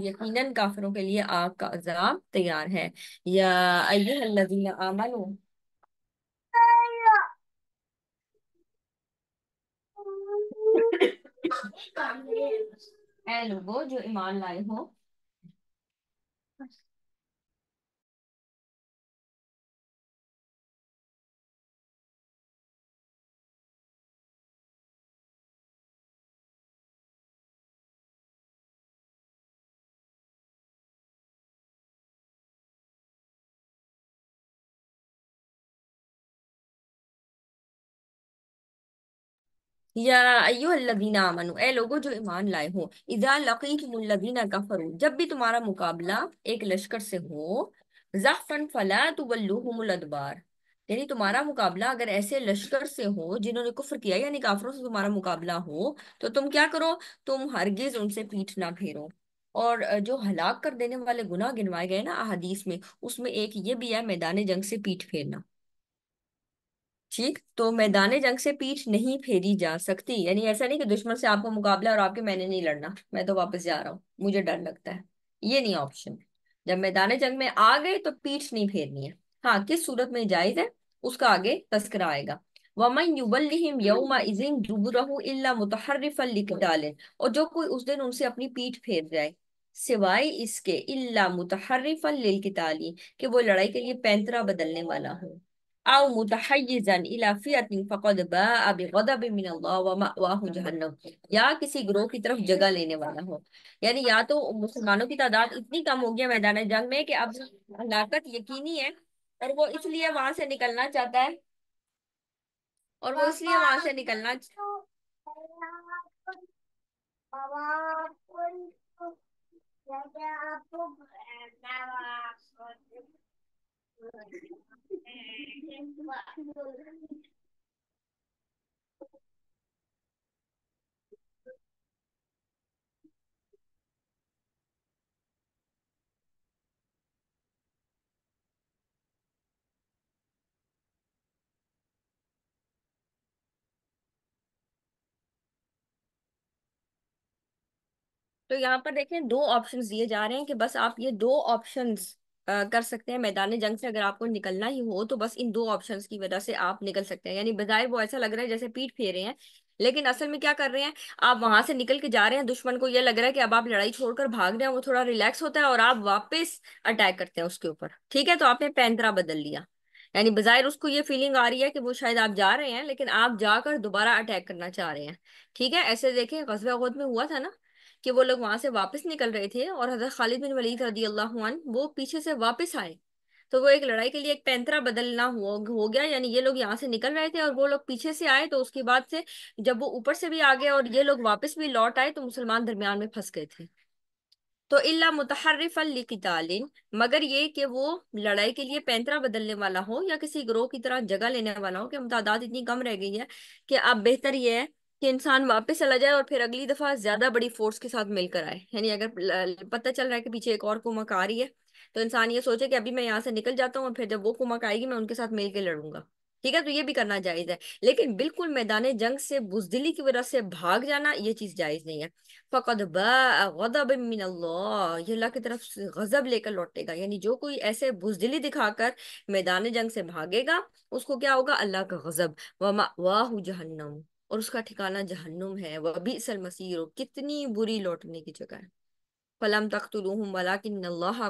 A: काफरों के लिए आग का अजाब तैयार है या ए (coughs)
B: (coughs) लोगो जो ईमान लाए हो या अय्युहल्लज़ीना ए
A: लोगो जो ईमान लाए हो इजा का फरू जब भी तुम्हारा मुकाबला एक लश्कर से हो ज़फ़रन फला तुवल्लूहुमुल अदबार यानी तुम्हारा मुकाबला अगर ऐसे लश्कर से हो जिन्होंने कुफर किया यानी काफरों से तुम्हारा मुकाबला हो तो तुम क्या करो तुम हरगिज उनसे पीठ ना फेरो और जो हलाक कर देने वाले गुना गिनवाए गए ना अहदीस में उसमें एक ये भी है मैदान जंग से पीठ फेरना ठीक तो मैदान जंग से पीठ नहीं फेरी जा सकती यानी ऐसा नहीं कि दुश्मन से आपको मुकाबला और आपके मैंने नहीं लड़ना मैं तो वापस जा रहा हूँ मुझे डर लगता है ये नहीं ऑप्शन जब मैदान जंग में आ गए तो पीठ नहीं फेरनी है हाँ किस सूरत में जायज है उसका आगे तस्करा आएगा वमन युबलिम और जो कोई उस दिन उनसे अपनी पीठ फेर जाए सिवाय इसके इल्ला मुतहरफल लिकताली कि वो लड़ाई के लिए पैंतरा बदलने वाला हो أو मुतहयजन इला फ़ियतिन फ़क़द बाअ बिग़ज़ब मिन अल्लाह व मअवाहु जहन्नम या किसी ग्रोह की तरफ जगह लेने वाला हो यानी या तो मुसलमानों की तादाद इतनी कम हो गई है मैदान जंग में कि अब हलाकत यकीनी है और वो इसलिए वहां से निकलना चाहता है और वो इसलिए वहां से निकलना चा... तो यहाँ पर देखें दो ऑप्शंस दिए जा रहे हैं कि बस आप ये दो ऑप्शंस कर सकते हैं मैदान जंग से अगर आपको निकलना ही हो तो बस इन दो ऑप्शन की वजह से आप निकल सकते हैं यानी बजाय वो ऐसा लग रहा है जैसे पीठ फेरे हैं लेकिन असल में क्या कर रहे हैं आप वहां से निकल के जा रहे हैं दुश्मन को यह लग रहा है कि अब आप लड़ाई छोड़कर भाग रहे हैं वो थोड़ा रिलैक्स होता है और आप वापस अटैक करते हैं उसके ऊपर ठीक है तो आपने पैंतरा बदल लिया यानी बाहिर उसको ये फीलिंग आ रही है कि वो शायद आप जा रहे हैं लेकिन आप जाकर दोबारा अटैक करना चाह रहे हैं ठीक है ऐसे देखें गोद में हुआ था ना कि वो लोग वहां से वापस निकल रहे थे और हजरत खालिद बिन वलीद रदी अल्लाह वो पीछे से वापस आए तो वो एक लड़ाई के लिए एक पैंतरा बदलना हो, हो गया यानी ये लोग यहाँ से निकल रहे थे और वो लोग पीछे से आए तो उसके बाद से जब वो ऊपर से भी आ गए और ये लोग वापस भी लौट आए तो मुसलमान दरमियान में फंस गए थे तो इल्ला मुतहरफ लिकितालिन मगर ये कि वो लड़ाई के लिए पैंतरा बदलने वाला हो या किसी ग्रोह की तरह जगह लेने वाला हो कि हम तादाद इतनी कम रह गई है कि अब बेहतर ये है कि इंसान वापस चला जाए और फिर अगली दफा ज्यादा बड़ी फोर्स के साथ मिलकर आए यानी अगर पता चल रहा है कि पीछे एक और कुमक आ रही है तो इंसान ये सोचे कि अभी मैं यहाँ से निकल जाता हूँ और फिर जब वो कुमक आएगी मैं उनके साथ मिलकर लड़ूंगा ठीक है तो ये भी करना जायज है लेकिन बिल्कुल मैदान जंग से बुजदिली की वजह से भाग जाना ये चीज जायज नहीं है अल्लाह की तरफ गजब लेकर लौटेगा यानी जो कोई ऐसे बुजदिली दिखाकर मैदान जंग से भागेगा उसको क्या होगा अल्लाह का गजब वाह जहन्नम और उसका ठिकाना जहन्नुम है वह भी सल मसीर कितनी बुरी लौटने की जगह है फलम तख्तलूहम वलाकिन अल्लाह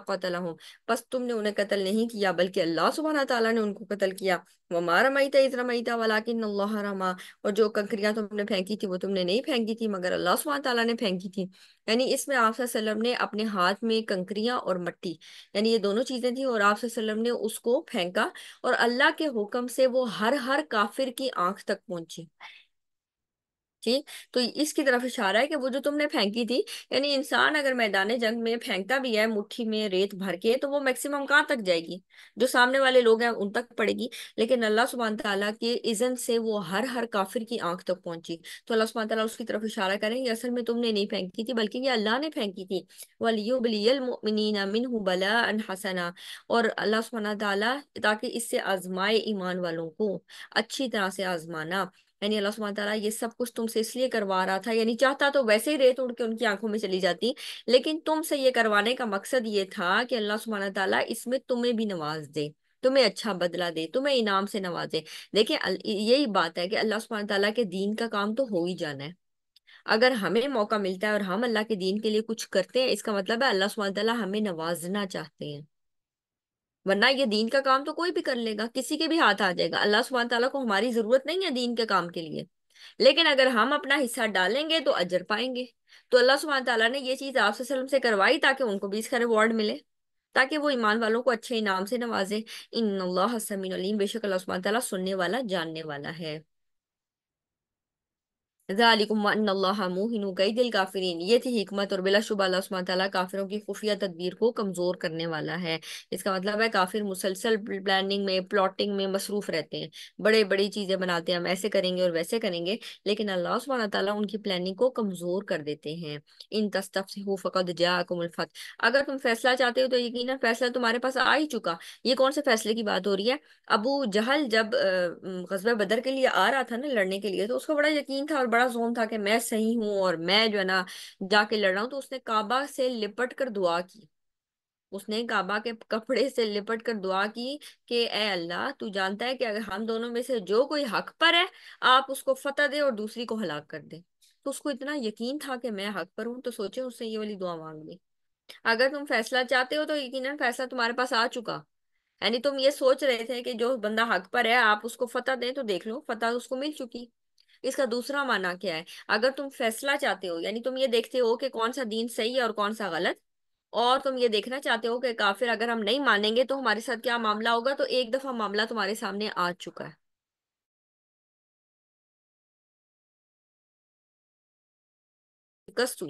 A: बस तुमने उन्हें कत्ल नहीं किया बल्कि अल्लाह सुबहाना ताला ने उनको कत्ल किया वमा रमईता इस रमईता वलाकिन अल्लाह रमा और जो कंकरियां तुमने फेंकी थी वो तुमने नहीं फेंकी थी मगर अल्लाह सुबहाना तला ने फेंकी थी यानी इसमें आप वसल्लम ने अपने हाथ में कंकरियां और मट्टी यानी ये दोनों चीज़ें थी और आप वसल्लम ने उसको फेंका और अल्लाह के हुक्म से वो हर हर काफिर की आंख तक पहुंची ठीक तो इसकी तरफ इशारा है कि वो जो तुमने फेंकी थी यानी इंसान अगर मैदान जंग में फेंकता भी है मुट्ठी में रेत भर के तो वो मैक्सिमम कहाँ तक जाएगी जो सामने वाले लोग हैं उन तक पड़ेगी लेकिन अल्लाह सुबहान तला के इजन से वो हर हर काफिर की आंख तक पहुंची तो अल्लाह सुबहान तला उसकी तरफ इशारा करें कि असल में तुमने नहीं फेंकी थी बल्कि ये अल्लाह ने फेंकी थी मिन बला हसना और अल्लाह सुबहाना ताला ताकि इससे आजमाए ईमान वालों को अच्छी तरह से आजमाना यानी अल्लाह सुबह ये सब कुछ तुमसे इसलिए करवा रहा था यानी चाहता तो वैसे ही रेत उड़ के उनकी आंखों में चली जाती लेकिन तुमसे ये करवाने का मकसद ये था कि अल्लाह सुबहाना तला इसमें तुम्हें भी नवाज दे तुम्हें अच्छा बदला दे तुम्हें इनाम से नवाजे देखिए यही बात है कि अल्लाह सुबह तला के दीन का काम तो हो ही जाना है अगर हमें मौका मिलता है और हम अल्लाह के दीन के लिए कुछ करते हैं इसका मतलब है अल्लाह सुबह तला हमें नवाजना चाहते हैं वरना ये दीन का काम तो कोई भी कर लेगा किसी के भी हाथ आ जाएगा अल्लाह सुबह तला को हमारी जरूरत नहीं है दीन के काम के लिए लेकिन अगर हम अपना हिस्सा डालेंगे तो अजर पाएंगे तो अल्लाह सुबहान तला ने ये चीज आप से करवाई ताकि उनको भी इसका रिवॉर्ड मिले ताकि वो ईमान वालों को अच्छे इनाम से नवाजे इन अल्लाह बेशक अल्लाह सुबह तला सुनने वाला जानने वाला है दिल ये थी हमत और बिलाशुबा अल्लाह काफिरों की खुफिया तदबीर को कमज़ोर करने वाला है इसका मतलब है काफिर मुसलसल प्लानिंग में प्लॉटिंग में मसरूफ रहते हैं बड़े बड़ी चीज़ें बनाते हैं हम ऐसे करेंगे और वैसे करेंगे लेकिन अल्लाह सुबहाना तला उनकी प्लानिंग को कमज़ोर कर देते हैं इन तस्तफ से हो फ़कत जाफत अगर तुम फैसला चाहते हो तो यकीन फैसला तुम्हारे पास आ ही चुका ये कौन से फैसले की बात हो रही है अबू जहल जब गजब बदर के लिए आ रहा था ना लड़ने के लिए तो उसको बड़ा यकीन था और बड़ा बड़ा जोन था कि मैं सही हूं और मैं जो है ना जाके लड़ रहा हूं तो उसने काबा से लिपट कर दुआ की उसने काबा के कपड़े से लिपट कर दुआ की कि ए अल्लाह तू जानता है कि अगर हम दोनों में से जो कोई हक पर है आप उसको फतेह दे और दूसरी को हलाक कर दे तो उसको इतना यकीन था कि मैं हक पर हूं तो सोचे उससे ये वाली दुआ मांग ली अगर तुम फैसला चाहते हो तो यकीन फैसला तुम्हारे पास आ चुका यानी तुम ये सोच रहे थे कि जो बंदा हक पर है आप उसको फतेह दें तो देख लो फतेह उसको मिल चुकी इसका दूसरा माना क्या है अगर तुम फैसला चाहते हो यानी तुम ये देखते हो कि कौन सा दीन सही है और कौन सा गलत और तुम ये देखना चाहते हो कि काफिर
B: अगर हम नहीं मानेंगे तो हमारे साथ क्या मामला होगा तो एक दफा मामला तुम्हारे सामने आ चुका है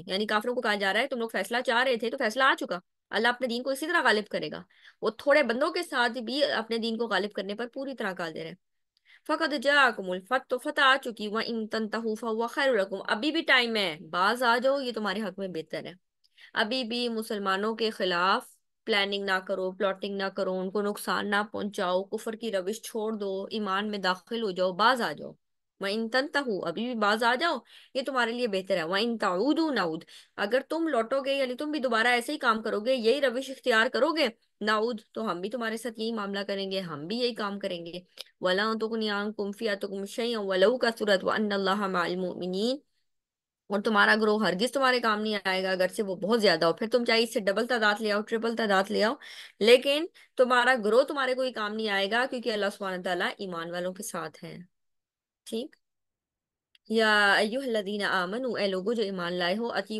B: यानी काफिरों को कहा जा रहा है तुम लोग फैसला चाह रहे थे तो फैसला आ चुका अल्लाह अपने दीन को इसी तरह गालिब
A: करेगा वो थोड़े बंदों के साथ भी अपने दीन को गालिब करने पर पूरी तरह काल दे रहे हैं फ़कत जाकुमुलफ़तु फ़तः आ चुकी वह इन तनतहू फ़वा अभी भी टाइम है बाज आ जाओ ये तुम्हारे हक में बेहतर है अभी भी मुसलमानों के खिलाफ प्लानिंग ना करो प्लॉटिंग ना करो उनको नुकसान ना पहुंचाओ कुफर की रविश छोड़ दो ईमान में दाखिल हो जाओ बाज आ जाओ इन तन तहु अभी भी बाज आ जाओ ये तुम्हारे लिए बेहतर है इन ताउदू नाउद अगर तुम लौटोगे यानी तुम भी दोबारा ऐसे ही काम करोगे यही रविश इख्तियार करोगे नाउद तो हम भी तुम्हारे साथ यही मामला करेंगे हम भी यही काम करेंगे वला तो कुमफिया तो वलऊ का सूरत वालमिन और तुम्हारा ग्रोह हरगिज तुम्हारे काम नहीं आएगा अगर से वो बहुत ज्यादा हो फिर तुम चाहे इससे डबल तादाद ले आओ ट्रिपल तादाद ले आओ लेकिन तुम्हारा ग्रोह तुम्हारे कोई काम नहीं आएगा क्योंकि अल्लाह सुबह तला ईमान वालों के साथ है ठीक या अय्युहल्लदीन आमनू ए लोगो जो ईमान लाए हो अति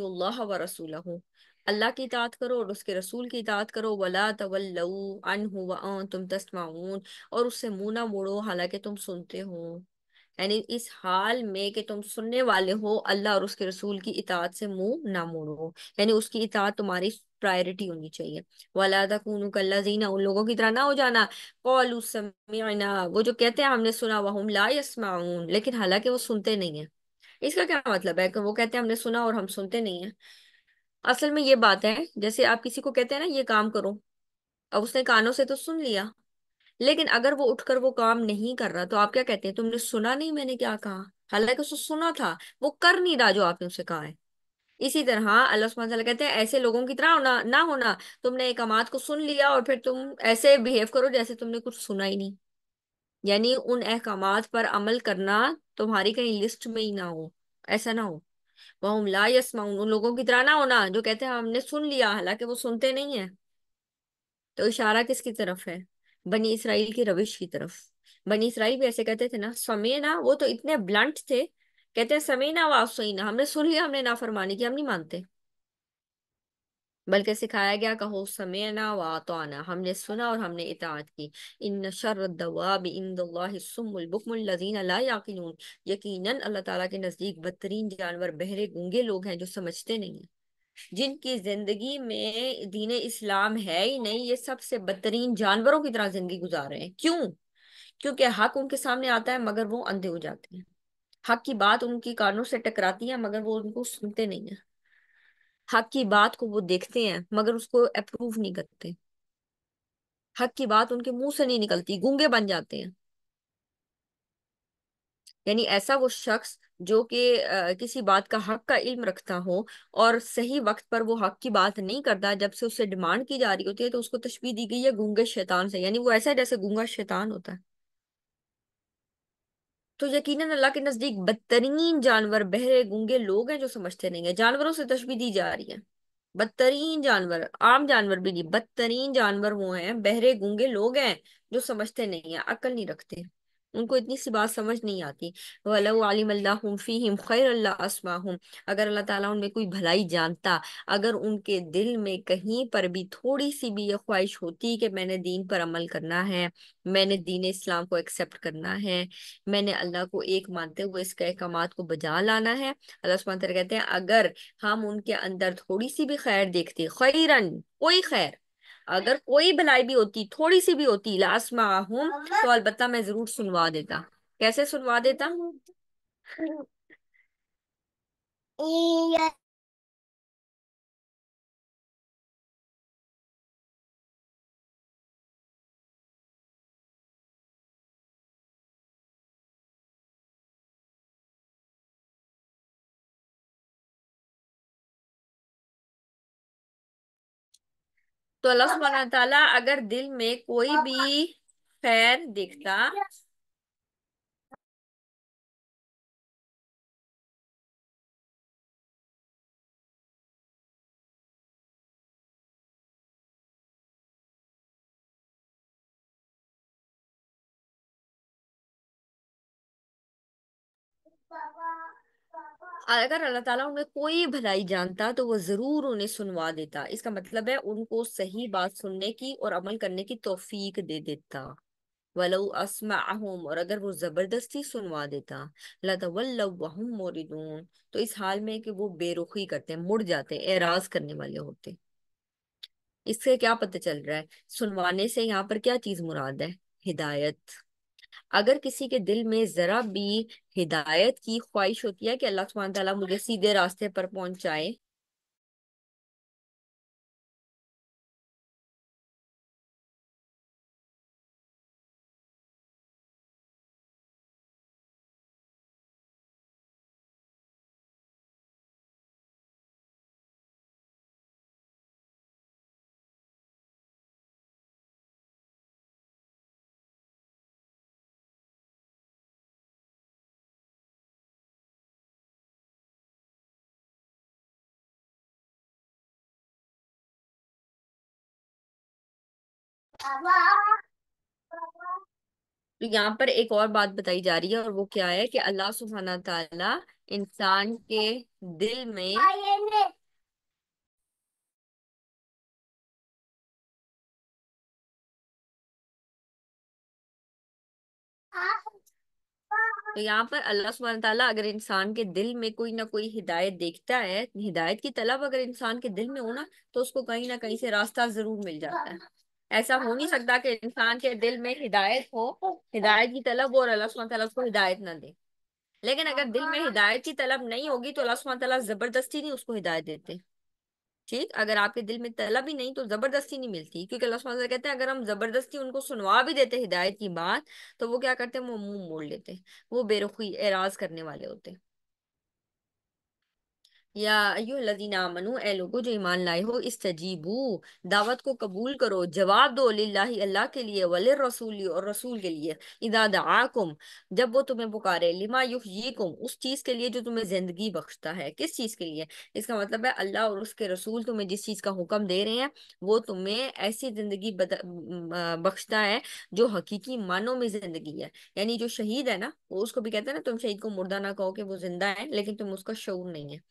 A: व रसूल अल्लाह की इतात करो और उसके रसूल की इतात करो वला तवल्लऊ अनहु व तुम तस्मा और उससे मुँह ना मोड़ो हालांकि तुम सुनते हो यानी इस हाल में कि तुम सुनने वाले हो अल्लाह और उसके रसूल की इतात से मुंह ना मोड़ो यानी उसकी इतात तुम्हारी प्रायोरिटी होनी चाहिए वाला तकून कल्लाजीना उन लोगों की तरह ना हो जाना कौलू समीना वो जो कहते हैं हमने सुना वहम ला यसमाउन लेकिन हालांकि वो सुनते नहीं है इसका क्या मतलब है कि वो कहते हैं हमने सुना और हम सुनते नहीं है असल में ये बात है जैसे आप किसी को कहते हैं ना ये काम करो अब उसने कानों से तो सुन लिया लेकिन अगर वो उठकर वो काम नहीं कर रहा तो आप क्या कहते हैं तुमने सुना नहीं मैंने क्या कहा हालांकि उसने सुना था वो कर नहीं रहा जो आपने उसे कहा है इसी तरह हाँ, अल्लाह कहते हैं ऐसे लोगों की तरह होना ना होना तुमने अमात को सुन लिया और फिर तुम ऐसे बिहेव करो जैसे तुमने कुछ सुना ही नहीं यानी उन अहकाम पर अमल करना तुम्हारी कहीं लिस्ट में ही ना हो ऐसा ना हो वह उमला उन लोगों की तरह ना होना जो कहते हैं हमने सुन लिया हालांकि वो सुनते नहीं है तो इशारा किसकी तरफ है बनी इसराइल की रविश की तरफ बनी इसराइल भी ऐसे कहते थे ना समेना वो तो इतने ब्लंट थे कहते हैं समेना ना हमने सुन लिया हमने ना फरमानी की हम नहीं मानते बल्कि सिखाया गया कहो तो आना हमने सुना और हमने इतात की इन शर यकीनन अल्लाह ताला के नज़दीक बदतरीन जानवर बहरे गूंगे लोग हैं जो समझते नहीं जिनकी जिंदगी में दीन इस्लाम है ही नहीं ये सबसे बदतरीन जानवरों की तरह जिंदगी गुजार रहे हैं क्यों क्योंकि हक उनके सामने आता है मगर वो अंधे हो जाते हैं हक की बात उनकी कानों से टकराती है मगर वो उनको सुनते नहीं है हक की बात को वो देखते हैं मगर उसको अप्रूव नहीं करते हक की बात उनके मुंह से नहीं निकलती गूंगे बन जाते हैं यानी ऐसा वो शख्स जो कि किसी बात का हक का इल्म रखता हो और सही वक्त पर वो हक की बात नहीं करता जब से उससे डिमांड की जा रही होती है तो उसको तस्वीर दी गई है गूंगे शैतान से यानी वो ऐसा है जैसे गूंगा शैतान होता है तो यकीनन अल्लाह के नजदीक बदतरीन जानवर बहरे गूंगे लोग हैं जो समझते नहीं है जानवरों से तस्वीर दी जा रही है बदतरीन जानवर आम जानवर भी नहीं बदतरीन जानवर वो हैं बहरे गूंगे लोग हैं जो समझते नहीं है अकल नहीं रखते उनको इतनी सी बात समझ नहीं आती वलम खैर अगर अल्लाह ताला उनमें कोई भलाई जानता अगर उनके दिल में कहीं पर भी थोड़ी सी भी ये ख्वाहिश होती कि मैंने दीन पर अमल करना है मैंने दीन इस्लाम को एक्सेप्ट करना है मैंने अल्लाह को एक मानते हुए इसके अहकाम को बजा लाना है अल्लाह सुबह कहते हैं अगर हम उनके अंदर थोड़ी सी भी खैर देखते खैरन कोई खैर अगर कोई भलाई भी होती थोड़ी सी भी होती लास्ट में हूँ तो हाँ। अलबत्ता मैं जरूर सुनवा देता
B: कैसे सुनवा देता (laughs) तो अल्लाह हाँ। सुबह तला अगर दिल में कोई हाँ। भी खैर दिखता bye अगर अल्लाह ताला उन्हें कोई
A: भलाई जानता तो वो जरूर उन्हें सुनवा देता इसका मतलब है उनको सही बात सुनने की और अमल करने की तौफीक दे देता वलो असमाहम और अगर वो जबरदस्ती सुनवा देता लतवल्लवहम मोरिदून तो इस हाल में कि वो बेरुखी करते मुड़ जाते एराज करने वाले होते इससे क्या पता चल रहा है सुनवाने से यहाँ पर क्या चीज मुराद है हिदायत अगर किसी के दिल में
B: ज़रा भी हिदायत की ख्वाहिश होती है कि अल्लाह सुबहान तला मुझे सीधे रास्ते पर पहुंचाए तो यहाँ पर एक और बात बताई जा रही है और वो क्या है कि अल्लाह सुबहाना ताला इंसान के दिल में तो यहाँ पर अल्लाह सुबहान ताला अगर इंसान के दिल में कोई ना कोई हिदायत देखता है
A: हिदायत की तलब अगर इंसान के दिल में हो ना तो उसको कहीं ना कहीं से रास्ता जरूर मिल जाता है ऐसा हो नहीं सकता कि इंसान के दिल में हिदायत हो हिदायत की तलब और अल्लाह सुबह उसको हिदायत ना दे लेकिन अगर दिल में हिदायत की तलब नहीं होगी तो अल्लाह सुबह जबरदस्ती नहीं उसको हिदायत देते ठीक अगर आपके दिल में तलब ही नहीं तो जबरदस्ती नहीं मिलती क्योंकि अल्लाह कहते हैं अगर हम जबरदस्ती उनको सुनवा भी देते हिदायत की बात तो वो क्या करते हैं वो मुंह मोड़ लेते वो बेरुखी एराज करने वाले होते या अयुल्लजीना आमनू ए लोगो जो ईमान लाए हो तजीबू दावत को कबूल करो जवाब दो लाही अल्लाह के लिए वले रसूली और रसूल के लिए इदाद आकुम जब वो तुम्हें पुकारे लिमा युहयीकुम उस चीज़ के लिए जो तुम्हें ज़िंदगी बख्शता है किस चीज़ के लिए इसका मतलब है अल्लाह और उसके रसूल तुम्हें जिस चीज़ का हुक्म दे रहे हैं वो तुम्हें ऐसी ज़िंदगी बख्शता है जो हकीकी मानों में ज़िंदगी है यानी जो शहीद है ना वो उसको भी कहते हैं ना तुम शहीद को मुर्दा ना कहो कि वो जिंदा है लेकिन तुम उसका शौर नहीं है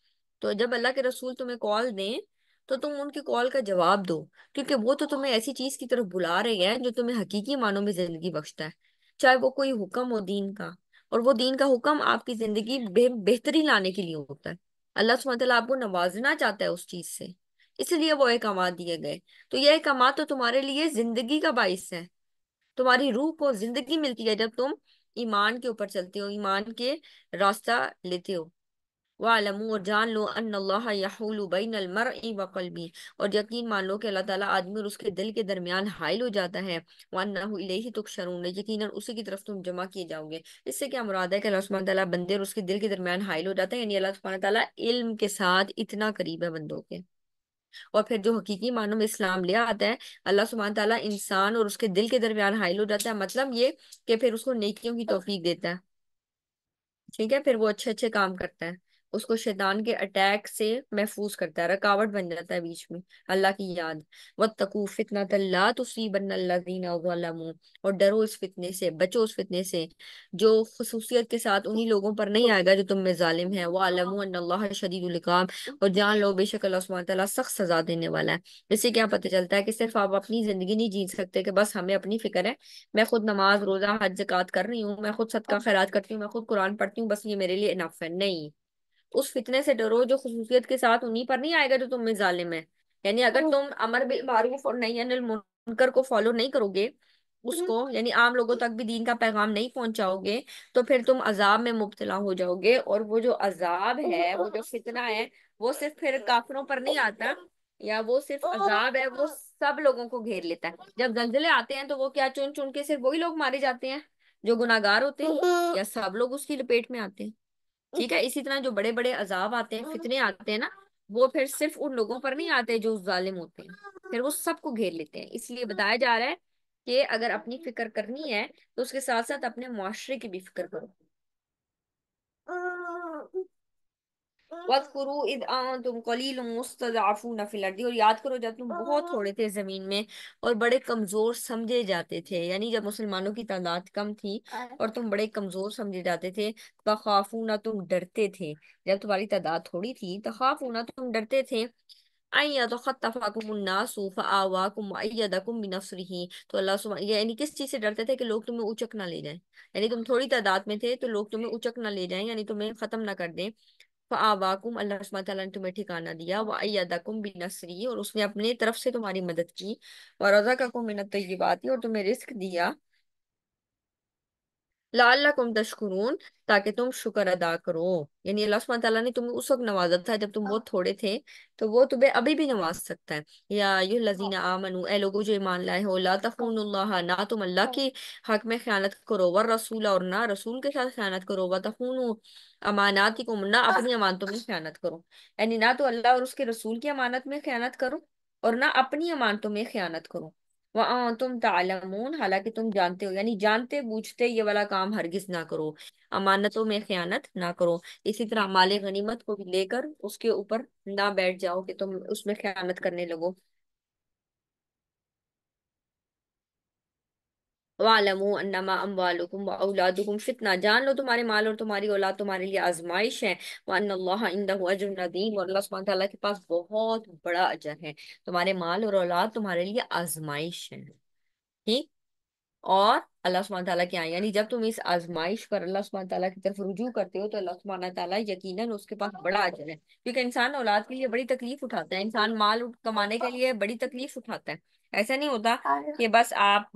A: तो जब अल्लाह के रसूल तुम्हें कॉल दें तो तुम उनकी कॉल का जवाब दो क्योंकि वो तो तुम्हें ऐसी चीज की तरफ बुला रहे हैं जो तुम्हें हकीकी मानों में जिंदगी बख्शता है चाहे वो कोई हुक्म हो दीन का और वो दीन का हुक्म आपकी जिंदगी बे, बेहतरी लाने के लिए होता है अल्लाह सुबह आपको नवाजना चाहता है उस चीज से इसलिए वो अहकाम दिए गए तो ये अहकाम तो तुम्हारे लिए जिंदगी का बायस है तुम्हारी रूह को जिंदगी मिलती है जब तुम ईमान के ऊपर चलते हो ईमान के रास्ता लेते हो वालमू और जान लो अल्लाहूल बमर वकलबी और यकीन मान लो कि अल्लाह ताला आदमी और उसके दिल के दरमियान हाइल हो जाता है वाही तुक्षरून यकीन उसी की तरफ तुम जमा किए जाओगे इससे क्या मुराद है कि अल्लाह सुबह तला बंदे और उसके दिल के दरमियान हाइल हो जाता है यानी अल्लाह सुबह तला इल्म के साथ इतना करीब है बंदों के और फिर जो हकीकी मानो में इस्लाम ले आता है अल्लाह सुबहान तला इंसान और उसके दिल के दरमियान हाइल हो जाता है मतलब ये कि फिर उसको नेकियों की तोफीक देता है ठीक है फिर वो अच्छे अच्छे काम करता है उसको शैतान के अटैक से महफूज करता है रुकावट बन जाता है बीच में अल्लाह की याद व तकू फितना तल्ला तुसीबन और डरो इस फितने से बचो उस फितने से जो खसूसियत के साथ उन्हीं लोगों पर नहीं आएगा जो तुम में जालिम है वालम शदीदुल्काम और जान लो बेशक अल्लाह सख्त सजा देने वाला है इससे क्या पता चलता है कि सिर्फ आप अपनी जिंदगी नहीं जी सकते कि बस हमें अपनी फिक्र है मैं खुद नमाज रोजा हज जक़ात कर रही हूँ मैं खुद सदका खैरात करती हूँ मैं खुद कुरान पढ़ती हूँ बस ये मेरे लिए इनफ है नहीं उस फितने से डरो जो खसूसियत के साथ उन्हीं पर नहीं आएगा जो तुम में जालिम है यानी अगर हम्म। तुम अमर बिल मारूफ और नहीं अनिल मुनकर को फॉलो नहीं करोगे हम्म। उसको यानी आम लोगों तक भी दीन का पैगाम नहीं पहुंचाओगे तो फिर तुम अजाब में मुबतला हो जाओगे और वो जो अजाब है वो जो फितना है वो सिर्फ फिर काफिरों पर नहीं आता या वो सिर्फ अजाब है वो सब लोगों को घेर लेता है जब जलजिले आते हैं तो वो क्या चुन चुन के सिर्फ वही लोग मारे जाते हैं जो गुनागार होते हैं हम्म। या सब लोग उसकी लपेट में आते हैं ठीक है इसी तरह जो बड़े बड़े अजाब आते हैं फितने आते हैं ना वो फिर सिर्फ उन लोगों पर नहीं आते जो जालिम होते हैं फिर वो सबको घेर लेते हैं इसलिए बताया जा रहा है कि अगर अपनी फिक्र करनी है तो उसके साथ साथ अपने मुआशरे की भी फिक्र करो हम्म। वस्कुरु इद तुम कलील मुस्तदाफून फिलर्दी और याद करो जब तुम बहुत हाँ। थोड़े थे ज़मीन में और बड़े कमज़ोर समझे जाते थे यानी जब मुसलमानों की तादाद कम थी अच्छा। और तुम बड़े कमज़ोर समझे जाते थे तखाफूना तुम डरते थे जब तुम्हारी तादाद थोड़ी थी तखाफूना तुम डरते थे तो अल्लाह यानी किस चीज़ से डरते थे कि लोग तुम्हें उचक ना ले जाएं यानी तुम थोड़ी तादाद में थे तो लोग तुम्हें उचक ना ले जाएं यानी तुम्हें ख़त्म ना कर दें तो आवाकुम अल्लाह ने तुम्हें ठिकाना दिया भी नसरी और उसने अपने तरफ से तुम्हारी मदद की वरजा का कुम बात और तुम्हें रिस्क दिया लालकुम तशकुरून ताकि तुम शुक्र अदा करो यानी अल्लाह सुबह तला ने तुम्हें उस वक्त नवाजा था जब तुम बहुत थोड़े थे तो वो तुम्हें अभी भी नवाज सकता है या यू लजीना हाँ। आमनु ए लोगो जो ईमान लाए हो ला तफन ना तुम अल्लाह हाँ। के हक में ख्यानत करो वर रसूल और ना रसूल के साथ ख्यानत करो व तफून अमानाती को ना हाँ। अपनी अमानतों में ख्यानत करो यानी ना तो अल्लाह और उसके रसूल की अमानत में ख्यानत करो और ना अपनी अमानतों में ख्यानत करो वहाँ तुम तालमून हालांकि तुम जानते हो यानी जानते बूझते ये वाला काम हरगिज ना करो अमानतों में खयानत ना करो इसी तरह माले गनीमत को भी लेकर उसके ऊपर ना बैठ जाओ कि तुम उसमें खयानत करने लगो वालमू अन्नमा अम्बालकुम फितना जान लो तुम्हारे माल और तुम्हारी औलाद तुम्हारे लिए आजमाइश है वनदीम और अल्लाह के पास बहुत बड़ा अजर है तुम्हारे माल और औलाद तुम्हारे लिए आजमाइश है ठीक और अल्लाह सुबह तला के आए यानी जब तुम इस आजमाइश पर अल्लाह सुबह तला की तरफ रुजू करते हो तो अल्लाह सुबह तला यकीन उसके पास बड़ा अजर है क्योंकि इंसान औलाद के लिए बड़ी तकलीफ उठाता है इंसान माल कमाने के लिए बड़ी तकलीफ उठाता है ऐसा नहीं होता कि बस आप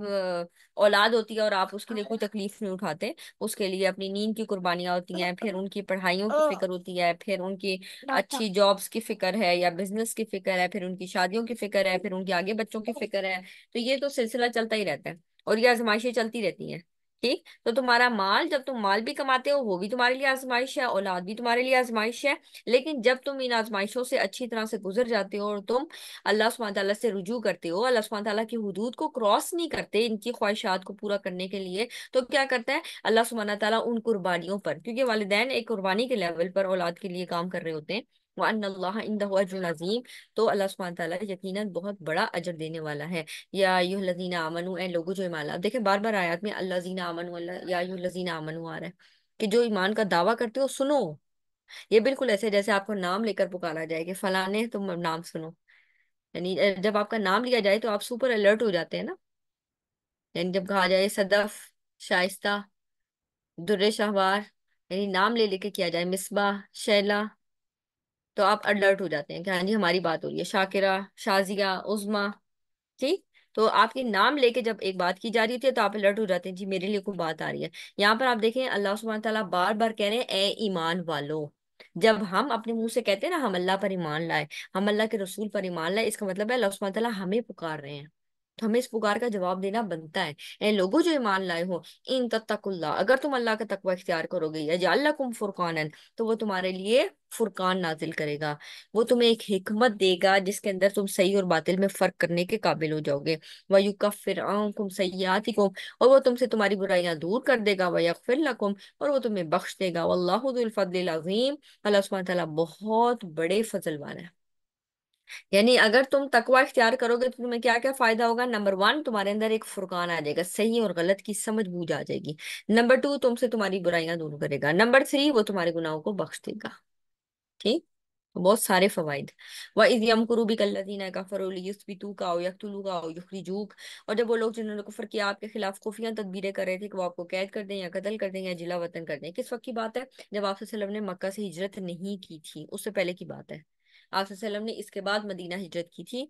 A: औलाद होती है और आप उसके लिए कोई तकलीफ नहीं उठाते उसके लिए अपनी नींद की कुर्बानियां होती हैं फिर उनकी पढ़ाइयों की फिक्र होती है फिर उनकी हाँ, हाँ। अच्छी जॉब्स की फिक्र है या बिजनेस की फिक्र है फिर उनकी शादियों की फिक्र है फिर उनके आगे बच्चों की फिक्र है तो ये तो सिलसिला चलता ही रहता है और ये आजमाइशें चलती रहती हैं ठीक तो तुम्हारा माल जब तुम माल भी कमाते हो वो भी तुम्हारे लिए आजमाइश है औलाद भी तुम्हारे लिए आजमाइश है लेकिन जब तुम इन आजमाइशों से अच्छी तरह से गुजर जाते हो और तुम अल्लाह सुबहाना से रुजू करते हो अल्लाह तला की हदूद को क्रॉस नहीं करते इनकी ख्वाहिशात को पूरा करने के लिए तो क्या करता है अल्लाह सुबह तला उन कुर्बानियों पर क्योंकि वालदेन एक कुर्बानी के लेवल पर औलाद के लिए काम कर रहे होते हैं वन तो अल्लाह सुबह यकीन यकीनन बहुत बड़ा अजर देने वाला है या यूह लजीना ए लोगो जो ईमान अब बार बार आयात में अल्लाजीना अमन या लजीना आ रहा है कि जो ईमान का दावा करते हो सुनो ये बिल्कुल ऐसे जैसे आपको नाम लेकर पुकारा जाए कि फलाने तुम नाम सुनो यानी जब आपका नाम लिया जाए तो आप सुपर अलर्ट हो जाते हैं ना यानी जब कहा जाए सदफ शाइस्ता दुर्र शाहवार यानी नाम ले लेके किया जाए मिसबा शैला तो आप अलर्ट हो जाते हैं कि हाँ जी हमारी बात हो रही है शाकिरा शाजिया उजमा ठीक तो आपके नाम लेके जब एक बात की जा रही थी तो आप अलर्ट हो जाते हैं जी मेरे लिए कोई बात आ रही है यहाँ पर आप देखें अल्लाह सुबह तला बार बार कह रहे हैं ए ईमान वालो जब हम अपने मुंह से कहते हैं ना हम अल्लाह पर ईमान लाए हम अल्लाह के रसूल पर ईमान लाए इसका मतलब है अल्लाह सुबह तला हमें पुकार रहे हैं तो हमें इस पुकार का जवाब देना बनता है ए लोगों जो ईमान लाए हो इन तक अगर तुम अल्लाह का तकवा इख्तियार करोगे या अल्लाह कुम फुरकान तो वो तुम्हारे लिए फुरकान नाजिल करेगा वो तुम्हें एक हमत देगा जिसके अंदर तुम सही और बातिल में फर्क करने के काबिल हो जाओगे वयु का फिर कुम सयात कुम और वो तुमसे तुम्हारी बुराइयां दूर कर देगा वह फिर कुम और वो तुम्हें बख्श देगा वल्लाफल अज़ीम अल्लाह सुबह बहुत बड़े फजल है यानी अगर तुम तकवा इख्तियार करोगे तो तुम्हें क्या क्या फायदा होगा नंबर वन तुम्हारे अंदर एक फुरकान आ जाएगा सही और गलत की समझ बूझ आ जाएगी नंबर टू तुमसे तुम्हारी बुराइयां दूर करेगा नंबर थ्री वो तुम्हारे गुनाहों को बख्श देगा ठीक बहुत सारे फवायद व इज भी का और जब वो लोग जिन्होंने कुफर किया आपके खिलाफ खुफिया तदबीरें कर रहे थे कि वो आपको कैद कर दें या कतल कर दें या जिला वतन कर दें किस वक्त की बात है जब सलम ने मक्का से हिजरत नहीं की थी उससे पहले की बात है आप ने इसके बाद मदीना हिजरत की थी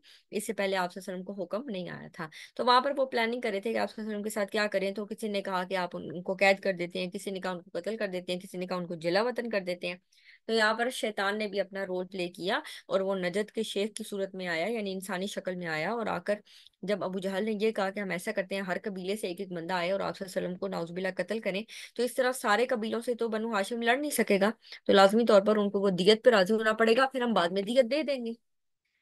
A: इससे पहले आप को हुक्म नहीं आया था तो वहां पर वो प्लानिंग कर रहे थे कि आप के साथ क्या करें तो किसी ने कहा कि आप उनको कैद कर देते हैं किसी ने कहा उनको कत्ल कर देते हैं किसी ने कहा उनको जिला वतन कर देते हैं तो यहाँ पर शैतान ने भी अपना रोल प्ले किया और वो नजद के शेख की सूरत में आया यानी इंसानी शक्ल में आया और आकर जब अबू जहल ने ये कहा कि हम ऐसा करते हैं हर कबीले से एक एक बंदा आए और आप को नाउजबिला कत्ल करें तो इस तरह सारे कबीलों से तो बनु हाशिम लड़ नहीं सकेगा तो लाजमी तौर पर उनको वो दियत पर राजी होना पड़ेगा फिर हम बाद में दियत दे देंगे